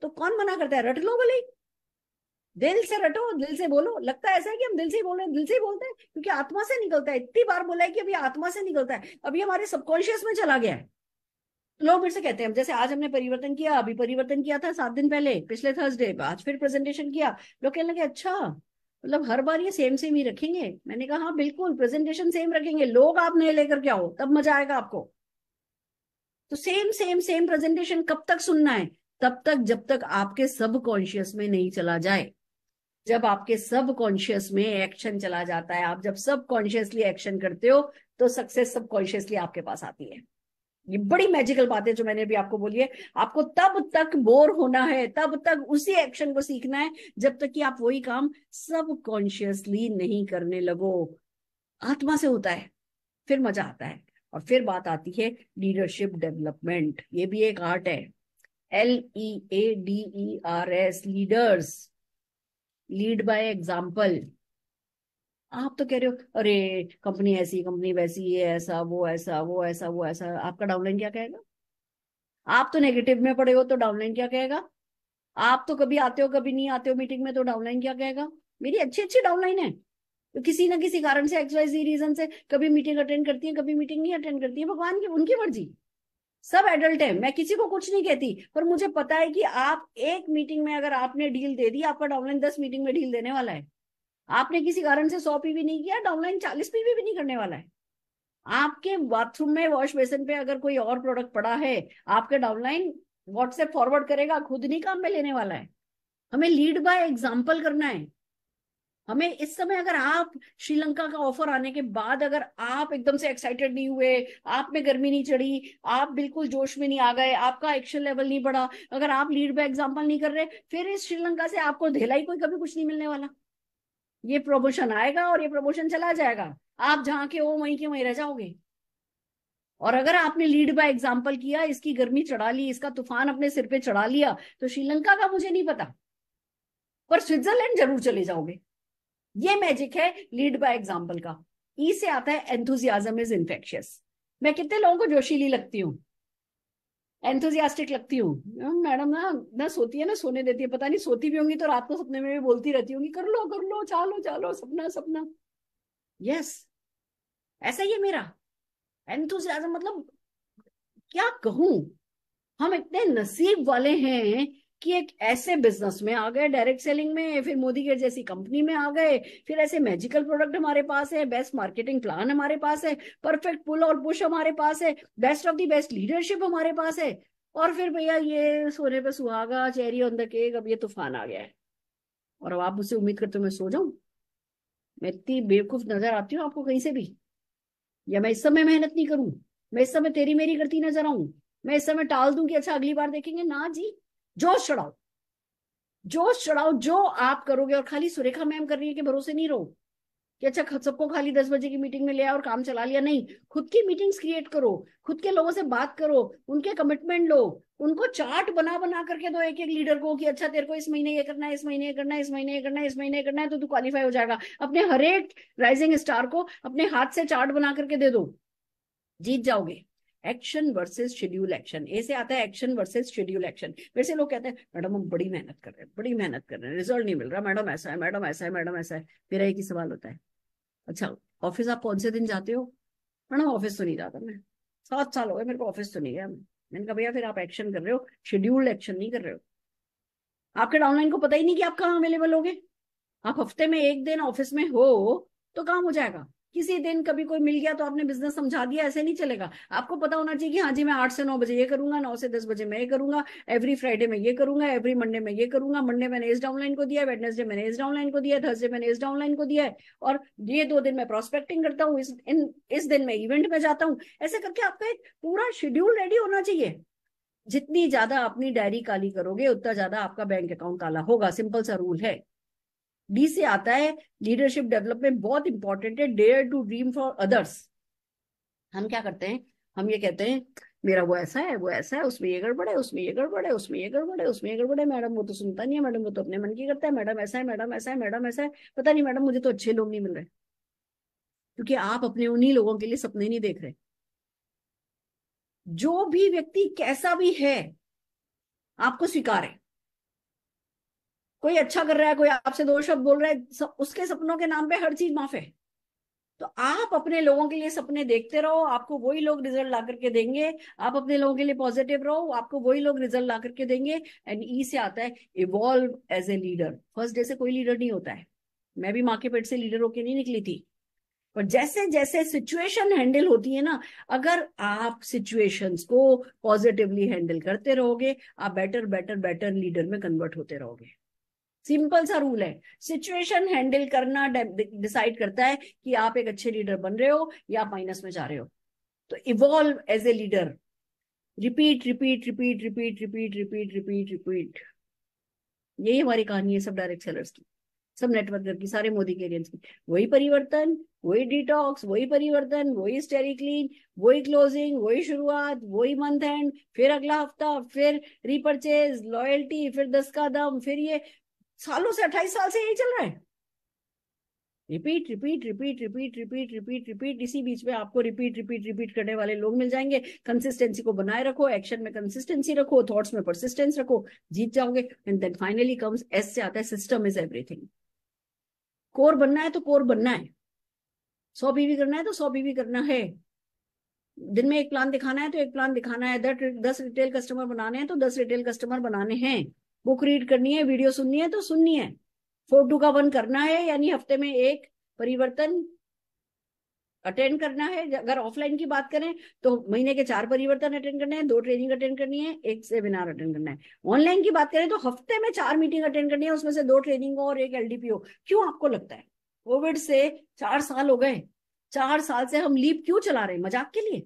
तो कौन मना करता है रट लो भले दिल से रटो दिल से बोलो लगता है ऐसा है कि हम दिल से ही बोल रहे हैं दिल से ही बोलते हैं क्योंकि आत्मा से निकलता है इतनी बार बोला है कि अभी आत्मा से निकलता है अभी हमारे सबकॉन्शियस में चला गया है तो लोग फिर से कहते हैं जैसे आज हमने परिवर्तन किया अभी परिवर्तन किया था सात दिन पहले पिछले थर्सडे आज फिर प्रेजेंटेशन किया लोग कहने लगे अच्छा मतलब हर बार ये सेम सेम ही रखेंगे मैंने कहा हाँ बिल्कुल प्रेजेंटेशन सेम रखेंगे लोग आप नए लेकर क्या हो तब मजा आएगा आपको तो सेम सेम सेम प्रेजेंटेशन कब तक सुनना है तब तक जब तक आपके सब कॉन्शियस में नहीं चला जाए जब आपके सब कॉन्शियस में एक्शन चला जाता है आप जब सब कॉन्शियसली एक्शन करते हो तो सक्सेस सब कॉन्शियसली आपके पास आती है ये बड़ी मैजिकल बात है जो मैंने अभी आपको बोली है आपको तब तक बोर होना है तब तक उसी एक्शन को सीखना है जब तक कि आप वही काम सब कॉन्शियसली नहीं करने लगो आत्मा से होता है फिर मजा आता है और फिर बात आती है लीडरशिप डेवलपमेंट ये भी एक आर्ट है L E A D E R S leaders lead by example आप तो कह रहे हो अरे कंपनी ऐसी कंपनी वैसी है ऐसा वो ऐसा वो ऐसा वो ऐसा आपका डाउनलाइन क्या कहेगा आप तो नेगेटिव में पड़े हो तो डाउनलाइन क्या कहेगा आप तो कभी आते हो कभी नहीं आते हो मीटिंग में तो डाउनलाइन क्या कहेगा मेरी अच्छी अच्छी डाउनलाइन है तो किसी ना किसी कारण से एक्सवाइजी रीजन से कभी मीटिंग अटेंड करती है कभी मीटिंग नहीं अटेंड करती है भगवान की उनकी मर्जी सब एडल्ट है मैं किसी को कुछ नहीं कहती पर मुझे पता है कि आप एक मीटिंग में अगर आपने डील दे दी आपका डाउनलाइन दस मीटिंग में डील देने वाला है आपने किसी कारण से सौ पीवी नहीं किया डाउनलाइन चालीस पीवी भी नहीं करने वाला है आपके बाथरूम में वॉश बेसिन पे अगर कोई और प्रोडक्ट पड़ा है आपके डाउनलाइन व्हाट्सएप फॉरवर्ड करेगा खुद नहीं काम में लेने वाला है हमें लीड बाय एग्जाम्पल करना है हमें इस समय अगर आप श्रीलंका का ऑफर आने के बाद अगर आप एकदम से एक्साइटेड नहीं हुए आप में गर्मी नहीं चढ़ी आप बिल्कुल जोश में नहीं आ गए आपका एक्शन लेवल नहीं बढ़ा अगर आप लीड बाय एग्जाम्पल नहीं कर रहे फिर इस श्रीलंका से आपको ढेला ही कोई कभी कुछ नहीं मिलने वाला ये प्रमोशन आएगा और ये प्रमोशन चला जाएगा आप जहां के हो वहीं के वहीं रह जाओगे और अगर आपने लीड बाय एग्जाम्पल किया इसकी गर्मी चढ़ा ली इसका तूफान अपने सिर पे चढ़ा लिया तो श्रीलंका का मुझे नहीं पता पर स्विट्जरलैंड जरूर चले जाओगे ये मैजिक है लीड बाय एग्जाम्पल का ई e से आता है एंथुजियाजम इज इन्फेक्शियस मैं कितने लोगों को जोशीली लगती हूँ एंथुजियास्टिक लगती हूँ मैडम ना ना सोती है ना सोने देती है पता नहीं सोती भी होंगी तो रात को सपने में भी बोलती रहती होंगी कर लो कर लो चालो चालो सपना सपना यस yes. ऐसा ही है मेरा एंथुजियाजम मतलब क्या कहूं हम इतने नसीब वाले हैं कि एक ऐसे बिजनेस में आ गए डायरेक्ट सेलिंग में फिर मोदी के जैसी कंपनी में आ गए फिर ऐसे मैजिकल प्रोडक्ट हमारे पास है बेस्ट मार्केटिंग प्लान हमारे पास है परफेक्ट पुल और पुश हमारे पास है best of the best leadership हमारे पास है और फिर भैया ये सोने पे सुहागा चेरी ऑन द केक अब ये तूफान आ गया है और अब आप मुझसे उम्मीद करते हो मैं सो जाऊं मैं इतनी बेवकूफ नजर आती हूँ आपको कहीं से भी या मैं इस समय मेहनत नहीं करूं मैं इस समय तेरी मेरी करती नजर आऊं मैं इस समय टाल दूं कि अच्छा अगली बार देखेंगे ना जी जोश चढ़ाओ जोश चढ़ाओ जो आप करोगे और खाली सुरेखा मैम कर रही है कि भरोसे नहीं रहो कि अच्छा सबको खाली दस बजे की मीटिंग में ले आओ और काम चला लिया नहीं खुद की मीटिंग्स क्रिएट करो खुद के लोगों से बात करो उनके कमिटमेंट लो उनको चार्ट बना बना करके दो एक एक लीडर को कि अच्छा तेरे को इस महीने ये करना है इस महीने ये करना है इस महीने ये करना है इस महीने ये करना है तो तू क्वालिफाई हो जाएगा अपने हरेक राइजिंग स्टार को अपने हाथ से चार्ट बना करके दे दो जीत जाओगे एक्शन वर्सेस शेड्यूल एक्शन ऐसे आता है एक्शन वर्सेस शेड्यूल एक्शन वैसे लोग कहते हैं मैडम हम बड़ी मेहनत कर रहे हैं बड़ी मेहनत कर रहे हैं रिजल्ट नहीं मिल रहा मैडम ऐसा है मैडम ऐसा है मैडम ऐसा है मेरा एक ही सवाल होता है अच्छा ऑफिस आप कौन से दिन जाते हो मैडम ऑफिस तो नहीं जाता मैं सात साल हो गए मेरे को ऑफिस तो नहीं गया मैंने कहा भैया फिर आप एक्शन कर रहे हो शेड्यूल्ड एक्शन नहीं कर रहे हो आपके डाउनलाइन को पता ही नहीं कि आप कहाँ अवेलेबल होगे आप हफ्ते में एक दिन ऑफिस में हो तो काम हो जाएगा किसी दिन कभी कोई मिल गया तो आपने बिजनेस समझा दिया ऐसे नहीं चलेगा आपको पता होना चाहिए कि हाँ जी मैं आठ से नौ बजे ये करूंगा नौ से दस बजे मैं ये करूंगा एवरी फ्राइडे में ये करूंगा एवरी मंडे में ये करूंगा मंडे मैंने इस डाउनलाइन को दिया वेडनेसडे मैंने इस डाउनलाइन को दिया थर्सडे मैंने इस डाउनलाइन को दिया है और ये दो दिन मैं प्रोस्पेक्टिंग करता हूँ इस इन इस दिन मैं इवेंट में जाता हूँ ऐसे करके आपका एक पूरा शेड्यूल रेडी होना चाहिए जितनी ज्यादा अपनी डायरी काली करोगे उतना ज्यादा आपका बैंक अकाउंट काला होगा सिंपल सा रूल है डी से आता है लीडरशिप डेवलपमेंट बहुत इंपॉर्टेंट है dare to dream for others हम क्या करते हैं हम ये कहते हैं मेरा वो ऐसा है वो ऐसा है उसमें ये गड़बड़ है उसमें ये गड़बड़ है उसमें ये गड़बड़ है उसमें ये गड़बड़ है मैडम वो तो सुनता नहीं है मैडम वो तो अपने मन की करता है मैडम ऐसा है मैडम ऐसा है मैडम ऐसा है पता नहीं मैडम मुझे तो अच्छे लोग नहीं मिल रहे क्योंकि आप अपने उन्हीं लोगों के लिए सपने नहीं देख रहे जो भी व्यक्ति कैसा भी है आपको स्वीकार है कोई अच्छा कर रहा है कोई आपसे दो शब्द बोल रहा है सब, उसके सपनों के नाम पे हर चीज माफ है तो आप अपने लोगों के लिए सपने देखते रहो आपको वही लोग रिजल्ट ला करके देंगे आप अपने लोगों के लिए पॉजिटिव रहो आपको वही लोग रिजल्ट ला करके देंगे एंड ई e से आता है evolve as a leader first day से कोई लीडर नहीं होता है मैं भी माँ के पेट से लीडर होके नहीं निकली थी पर जैसे जैसे सिचुएशन हैंडल होती है ना अगर आप सिचुएशंस को पॉजिटिवली हैंडल करते रहोगे आप बेटर बेटर बेटर लीडर में कन्वर्ट होते रहोगे सिंपल सा रूल है सिचुएशन हैंडल करना डिसाइड करता है कि आप एक अच्छे लीडर बन रहे हो या माइनस में जा रहे हो तो evolve as a leader repeat repeat repeat repeat repeat repeat repeat repeat यही हमारी कहानी है सब डायरेक्ट सेलर्स की सब नेटवर्क की सारे मोदी के एरियंस की वही परिवर्तन वही डिटॉक्स वही परिवर्तन वही स्टेरी क्लीन वही क्लोजिंग वही शुरुआत वही मंथ एंड फिर अगला हफ्ता फिर रिपर्चेज लॉयल्टी फिर दस का दम फिर ये सालों से अट्ठाईस साल से यही चल रहा है repeat repeat repeat repeat repeat repeat repeat इसी बीच में आपको रिपीट रिपीट रिपीट करने वाले लोग मिल जाएंगे कंसिस्टेंसी को बनाए रखो एक्शन में कंसिस्टेंसी रखो थॉट्स में परसिस्टेंस रखो जीत जाओगे and then finally comes S से आता है सिस्टम इज एवरीथिंग कोर बनना है तो कोर बनना है सौ बीवी करना है तो सौ बीवी करना है दिन में एक प्लान दिखाना है तो एक प्लान दिखाना है दस रिटेल कस्टमर बनाने हैं तो दस रिटेल कस्टमर बनाने हैं बुक रीड करनी है वीडियो सुननी है तो सुननी है फोर टू का वन करना है यानी हफ्ते में एक परिवर्तन अटेंड करना है अगर ऑफलाइन की बात करें तो महीने के चार परिवर्तन अटेंड करने हैं दो ट्रेनिंग अटेंड करनी है एक सेमिनार अटेंड करना है ऑनलाइन की बात करें तो हफ्ते में चार मीटिंग अटेंड करनी है उसमें से दो ट्रेनिंग हो और एक हो क्यों आपको लगता है कोविड से चार साल हो गए चार साल से हम लीप क्यों चला रहे हैं मजाक के लिए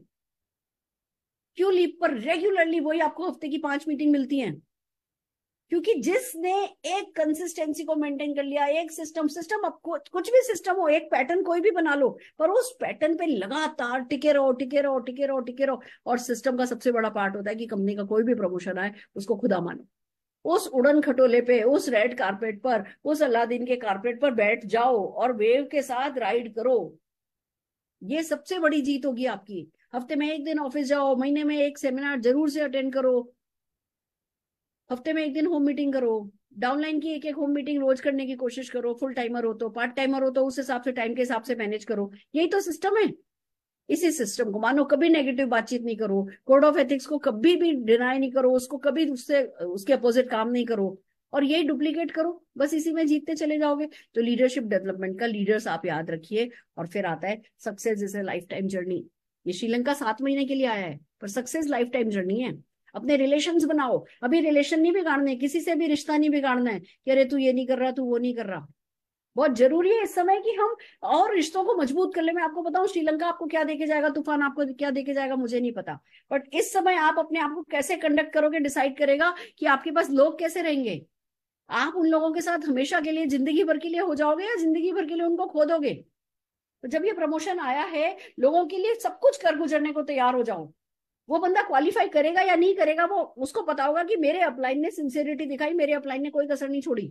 क्यों लीप पर रेगुलरली वही आपको हफ्ते की पांच मीटिंग मिलती है क्योंकि जिसने एक कंसिस्टेंसी को मेंटेन कर लिया एक सिस्टम सिस्टम अब कुछ भी सिस्टम हो एक पैटर्न कोई भी बना लो पर उस पैटर्न पे लगातार टिके रहो टिके रहो टिके रहो टिके रहो और सिस्टम का सबसे बड़ा पार्ट होता है कि कंपनी का कोई भी प्रमोशन आए उसको खुदा मानो उस उड़न खटोले पे उस रेड कारपेट पर उस अलादीन के कारपेट पर बैठ जाओ और वेव के साथ राइड करो ये सबसे बड़ी जीत होगी आपकी हफ्ते में एक दिन ऑफिस जाओ महीने में एक सेमिनार जरूर से अटेंड करो हफ्ते में एक दिन होम मीटिंग करो डाउनलाइन की एक एक होम मीटिंग रोज करने की कोशिश करो फुल टाइमर हो तो पार्ट टाइमर हो तो उस हिसाब से टाइम के हिसाब से मैनेज करो यही तो सिस्टम है इसी सिस्टम को मानो कभी नेगेटिव बातचीत नहीं करो कोड ऑफ एथिक्स को कभी भी डिनाई नहीं करो उसको कभी उससे उसके अपोजिट काम नहीं करो और यही डुप्लीकेट करो बस इसी में जीतते चले जाओगे तो लीडरशिप डेवलपमेंट का लीडर्स आप याद रखिए और फिर आता है success is a lifetime journey ये श्रीलंका सात महीने के लिए आया है पर सक्सेस लाइफ टाइम जर्नी है अपने रिलेशन बनाओ अभी रिलेशन नहीं बिगाड़ने किसी से भी रिश्ता नहीं बिगाड़ना है कि अरे तू ये नहीं कर रहा तू वो नहीं कर रहा बहुत जरूरी है इस समय कि हम और रिश्तों को मजबूत कर ले मैं आपको बताऊं श्रीलंका आपको क्या देके जाएगा तूफान आपको क्या देके जाएगा मुझे नहीं पता बट इस समय आप अपने आप को कैसे कंडक्ट करोगे डिसाइड करेगा कि आपके पास लोग कैसे रहेंगे आप उन लोगों के साथ हमेशा के लिए जिंदगी भर के लिए हो जाओगे या जिंदगी भर के लिए उनको खो दोगे तो जब ये प्रमोशन आया है लोगों के लिए सब कुछ कर गुजरने को तैयार हो जाओ वो बंदा क्वालिफाई करेगा या नहीं करेगा वो उसको पता होगा कि मेरे अपलाइन ने सिंसियरिटी दिखाई मेरे अपलाइन ने कोई कसर नहीं छोड़ी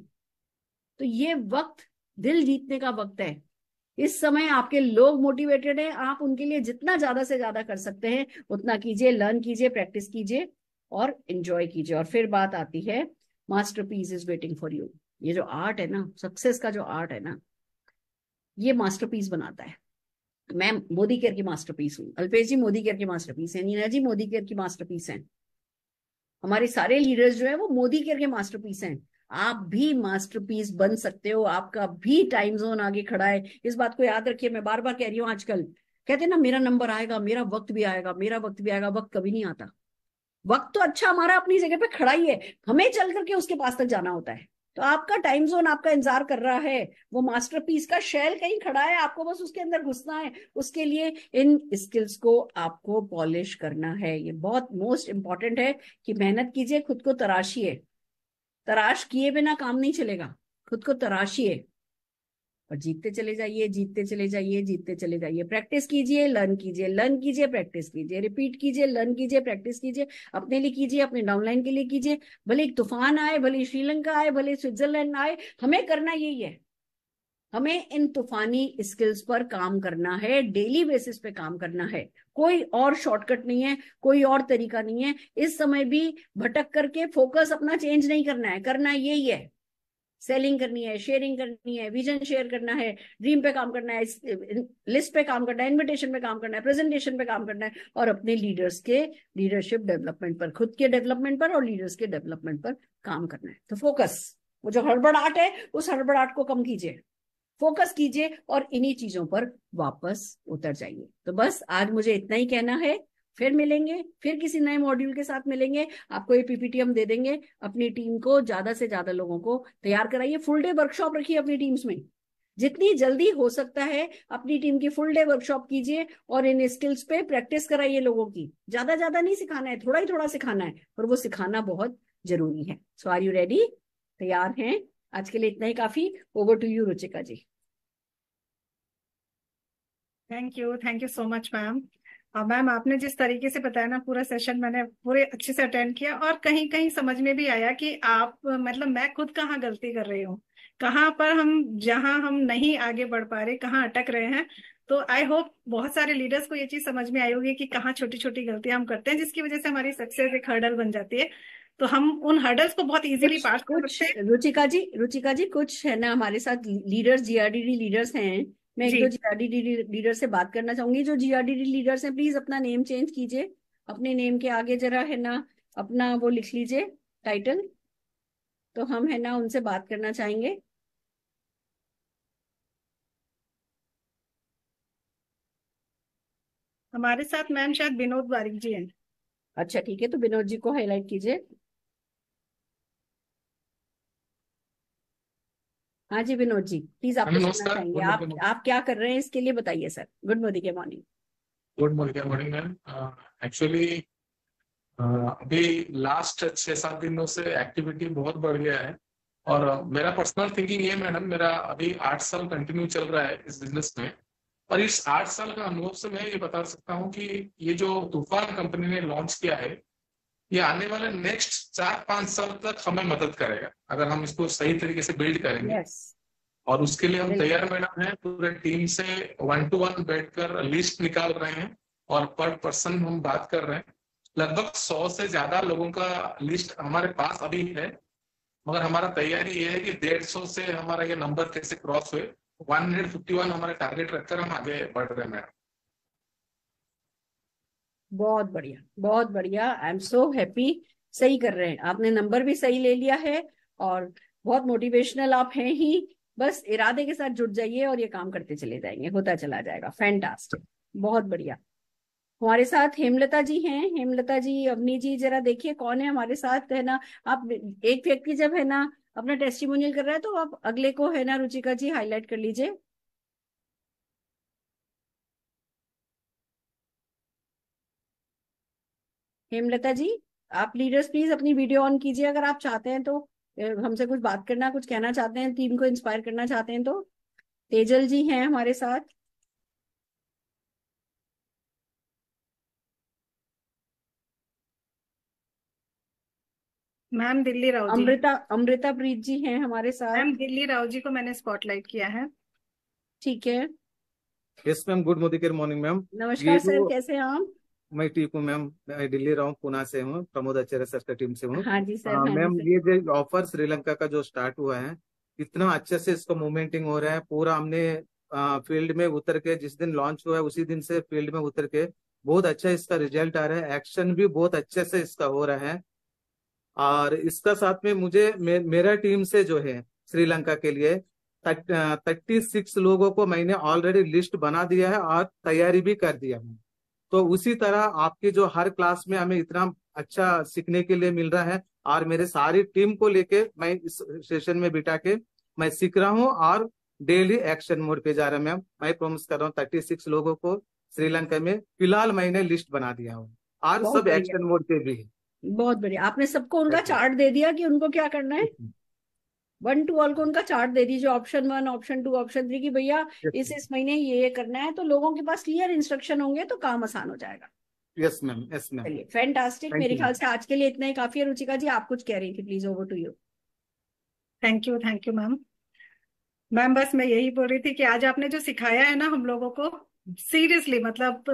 तो ये वक्त दिल जीतने का वक्त है इस समय आपके लोग मोटिवेटेड हैं आप उनके लिए जितना ज्यादा से ज्यादा कर सकते हैं उतना कीजिए लर्न कीजिए प्रैक्टिस कीजिए और इंजॉय कीजिए और फिर बात आती है masterpiece is waiting for you ये जो आर्ट है ना सक्सेस का जो आर्ट है ना ये मास्टर पीस बनाता है मैं मोदी केयर की मास्टरपीस हूँ अल्पेश जी मोदी केयर की मास्टरपीस है नीना जी मोदी केयर की मास्टरपीस हैं हमारे सारे लीडर्स जो है वो मोदी केयर के मास्टरपीस हैं आप भी मास्टरपीस बन सकते हो आपका भी टाइम जोन आगे खड़ा है इस बात को याद रखिए मैं बार बार कह रही हूँ आजकल कहते ना मेरा नंबर आएगा मेरा वक्त भी आएगा मेरा वक्त भी आएगा वक्त कभी नहीं आता वक्त तो अच्छा हमारा अपनी जगह पे खड़ा ही है हमें चल करके उसके पास तक जाना होता है तो आपका टाइम जोन आपका इंतजार कर रहा है वो मास्टर का शेल कहीं खड़ा है आपको बस उसके अंदर घुसना है उसके लिए इन स्किल्स को आपको पॉलिश करना है ये बहुत मोस्ट इंपॉर्टेंट है कि मेहनत कीजिए खुद को तराशिए तराश किए बिना काम नहीं चलेगा खुद को तराशिए और जीतते चले जाइए जीतते चले जाइए जीतते चले जाइए प्रैक्टिस कीजिए लर्न कीजिए लर्न कीजिए प्रैक्टिस कीजिए रिपीट कीजिए लर्न कीजिए प्रैक्टिस कीजिए अपने लिए कीजिए अपने डाउनलाइन के लिए कीजिए भले एक तूफान आए भले श्रीलंका आए भले स्विट्जरलैंड आए हमें करना यही है हमें इन तूफानी स्किल्स पर काम करना है डेली बेसिस पे काम करना है कोई और शॉर्टकट नहीं है कोई और तरीका नहीं है इस समय भी भटक करके फोकस अपना चेंज नहीं करना है करना यही है सेलिंग करनी है शेयरिंग करनी है विजन शेयर करना है ड्रीम पे काम करना है लिस्ट पे काम करना है इन्विटेशन पे काम करना है प्रेजेंटेशन पे काम करना है और अपने लीडर्स के लीडरशिप डेवलपमेंट पर खुद के डेवलपमेंट पर और लीडर्स के डेवलपमेंट पर काम करना है तो फोकस वो जो हड़बड़ाहट है उस हड़बड़ाहट को कम कीजिए फोकस कीजिए और इन्हीं चीजों पर वापस उतर जाइए तो बस आज मुझे इतना ही कहना है फिर मिलेंगे फिर किसी नए मॉड्यूल के साथ मिलेंगे आपको ये पीपीटी हम दे देंगे अपनी टीम को ज्यादा से ज्यादा लोगों को तैयार कराइए फुल डे वर्कशॉप रखिए अपनी टीम्स में जितनी जल्दी हो सकता है अपनी टीम की फुल डे वर्कशॉप कीजिए और इन स्किल्स पे प्रैक्टिस कराइए लोगों की ज्यादा ज्यादा नहीं सिखाना है थोड़ा ही थोड़ा सिखाना है और वो सिखाना बहुत जरूरी है सो आर यू रेडी तैयार हैं आज के लिए इतना ही काफी over to you Ruchika ji thank you thank you so much ma'am और मैम आपने जिस तरीके से बताया ना पूरा सेशन मैंने पूरे अच्छे से अटेंड किया और कहीं कहीं समझ में भी आया कि आप मतलब मैं खुद कहाँ गलती कर रही हूँ कहाँ पर हम जहाँ हम नहीं आगे बढ़ पा रहे कहाँ अटक रहे हैं तो आई होप बहुत सारे लीडर्स को ये चीज समझ में आई होगी कि कहाँ छोटी छोटी गलतियां हम करते हैं जिसकी वजह से हमारी सक्सेस एक हर्डल बन जाती है तो हम उन हर्डल्स को बहुत इजीली पास कर सकते हैं रुचिका जी रुचिका जी कुछ है ना हमारे साथ लीडर्स जीआरडीडी लीडर्स हैं मैं एक दो जीआरडीडी लीडर से बात करना चाहूंगी जो जीआरडीडी लीडर्स हैं प्लीज अपना नेम चेंज कीजिए अपने नेम के आगे जरा है ना अपना वो लिख लीजिए टाइटल तो हम है ना उनसे बात करना चाहेंगे हमारे साथ मैम शायद विनोद बारिक जी हैं अच्छा ठीक है तो विनोद जी को हाईलाइट कीजिए हाँ जी विनोद जी प्लीज आप चाहेंगे आप आप क्या कर रहे हैं इसके लिए बताइए sir good morning morning good morning morning ma'am actually अभी लास्ट छह सात दिनों से एक्टिविटी बहुत बढ़ गया है और uh, मेरा पर्सनल थिंकिंग ये मैडम मेरा अभी आठ साल कंटिन्यू चल रहा है इस बिजनेस में और इस आठ साल का अनुभव से मैं ये बता सकता हूँ कि ये जो तूफान कंपनी ने लॉन्च किया है ये आने वाले नेक्स्ट चार पांच साल तक हमें मदद करेगा अगर हम इसको सही तरीके से बिल्ड करेंगे yes. और उसके लिए हम तैयार मैडम हैं पूरे टीम से वन टू वन बैठकर लिस्ट निकाल रहे हैं और पर पर्सन हम बात कर रहे हैं लगभग सौ से ज्यादा लोगों का लिस्ट हमारे पास अभी है मगर हमारा तैयारी ये है कि डेढ़ सौ से हमारा ये नंबर कैसे क्रॉस हुए वन हंड्रेड फिफ्टी वन हमारे टारगेट रखकर हम आगे बढ़ रहे हैं मैडम बहुत बढ़िया बहुत बढ़िया आई एम सो हैप्पी सही कर रहे हैं आपने नंबर भी सही ले लिया है और बहुत मोटिवेशनल आप हैं ही बस इरादे के साथ जुट जाइए और ये काम करते चले जाएंगे होता चला जाएगा फैंटास्ट बहुत बढ़िया हमारे साथ हेमलता जी हैं हेमलता जी अवनी जी जरा देखिए कौन है हमारे साथ है ना आप एक व्यक्ति जब है ना अपना टेस्टिमोनियल कर रहा है तो आप अगले को है ना रुचिका जी हाईलाइट कर लीजिए हेमलता जी आप लीडर्स प्लीज अपनी वीडियो ऑन कीजिए अगर आप चाहते हैं तो हमसे कुछ बात करना कुछ कहना चाहते हैं टीम को इंस्पायर करना चाहते हैं तो तेजल जी हैं हमारे साथ मैम दिल्ली राव जी अमृता अमृता प्रीत जी हैं हमारे साथ मैम दिल्ली राव जी को मैंने स्पॉटलाइट किया है ठीक है yes ma'am good morning ma'am नमस्कार सर कैसे हैं आप मैं ठीक तो हूँ मैम मैं दिल्ली रहा हूँ पुना से हूँ प्रमोद आचार्य सर का टीम से हूँ हाँ, हाँ, हाँ मैम ये जो ऑफर श्रीलंका का जो स्टार्ट हुआ है इतना अच्छे से इसका मूवमेंटिंग हो रहा है पूरा हमने फील्ड में उतर के जिस दिन लॉन्च हुआ है उसी दिन से फील्ड में उतर के बहुत अच्छा इसका रिजल्ट आ रहा है एक्शन भी बहुत अच्छे से इसका हो रहा है और इसका साथ में मुझे मे, मेरा टीम से जो है श्रीलंका के लिए थर्टी सिक्स लोगों को मैंने ऑलरेडी लिस्ट बना दिया है और तैयारी भी कर दिया है तो उसी तरह आपके जो हर क्लास में हमें इतना अच्छा सीखने के लिए मिल रहा है और मेरे सारी टीम को लेके मैं इस सेशन में बिठा के मैं सीख रहा हूँ और डेली एक्शन मोड पे जा रहा हूँ मैम मैं प्रोमिस कर रहा हूँ थर्टी सिक्स लोगों को श्रीलंका में फिलहाल मैंने लिस्ट बना दिया हूँ और सब एक्शन मोड पे भी है बहुत बढ़िया आपने सबको उनका चार्ट दे दिया कि उनको क्या करना है वन टू ऑल को उनका चार्ट दे दीजिए option one option two option three की भैया इस इस महीने ये ये करना है तो लोगों के पास क्लियर इंस्ट्रक्शन होंगे तो काम आसान हो जाएगा yes ma'am yes ma'am fantastic मेरे ख्याल से आज के लिए इतना ही काफी है रुचिका जी आप कुछ कह रही थी please over to you thank you thank you ma'am ma'am बस मैं यही बोल रही थी कि आज आपने जो सिखाया है ना हम लोगों को सीरियसली मतलब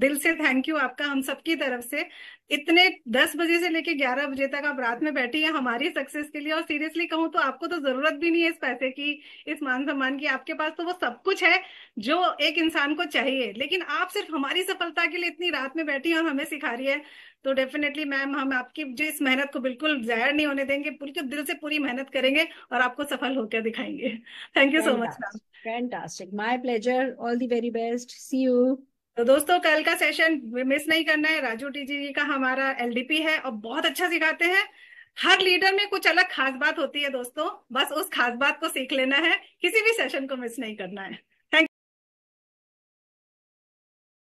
दिल से थैंक यू आपका हम सबकी तरफ से इतने दस बजे से लेके ग्यारह बजे तक आप रात में बैठी है हमारी सक्सेस के लिए और सीरियसली कहूँ तो आपको तो जरूरत भी नहीं है इस पैसे की इस मान सम्मान की आपके पास तो वो सब कुछ है जो एक इंसान को चाहिए लेकिन आप सिर्फ हमारी सफलता के लिए इतनी रात में बैठी है और हमें सिखा रही है तो डेफिनेटली मैम हम आपकी जो इस मेहनत को बिल्कुल जाहिर नहीं होने देंगे बिल्कुल दिल से पूरी मेहनत करेंगे और आपको सफल होकर दिखाएंगे thank you so much ma'am fantastic my pleasure all the very best see you तो दोस्तों कल का सेशन मिस नहीं करना है राजू टीजी जी का हमारा एलडीपी है और बहुत अच्छा सिखाते हैं हर लीडर में कुछ अलग खास बात होती है दोस्तों बस उस खास बात को सीख लेना है किसी भी सेशन को मिस नहीं करना है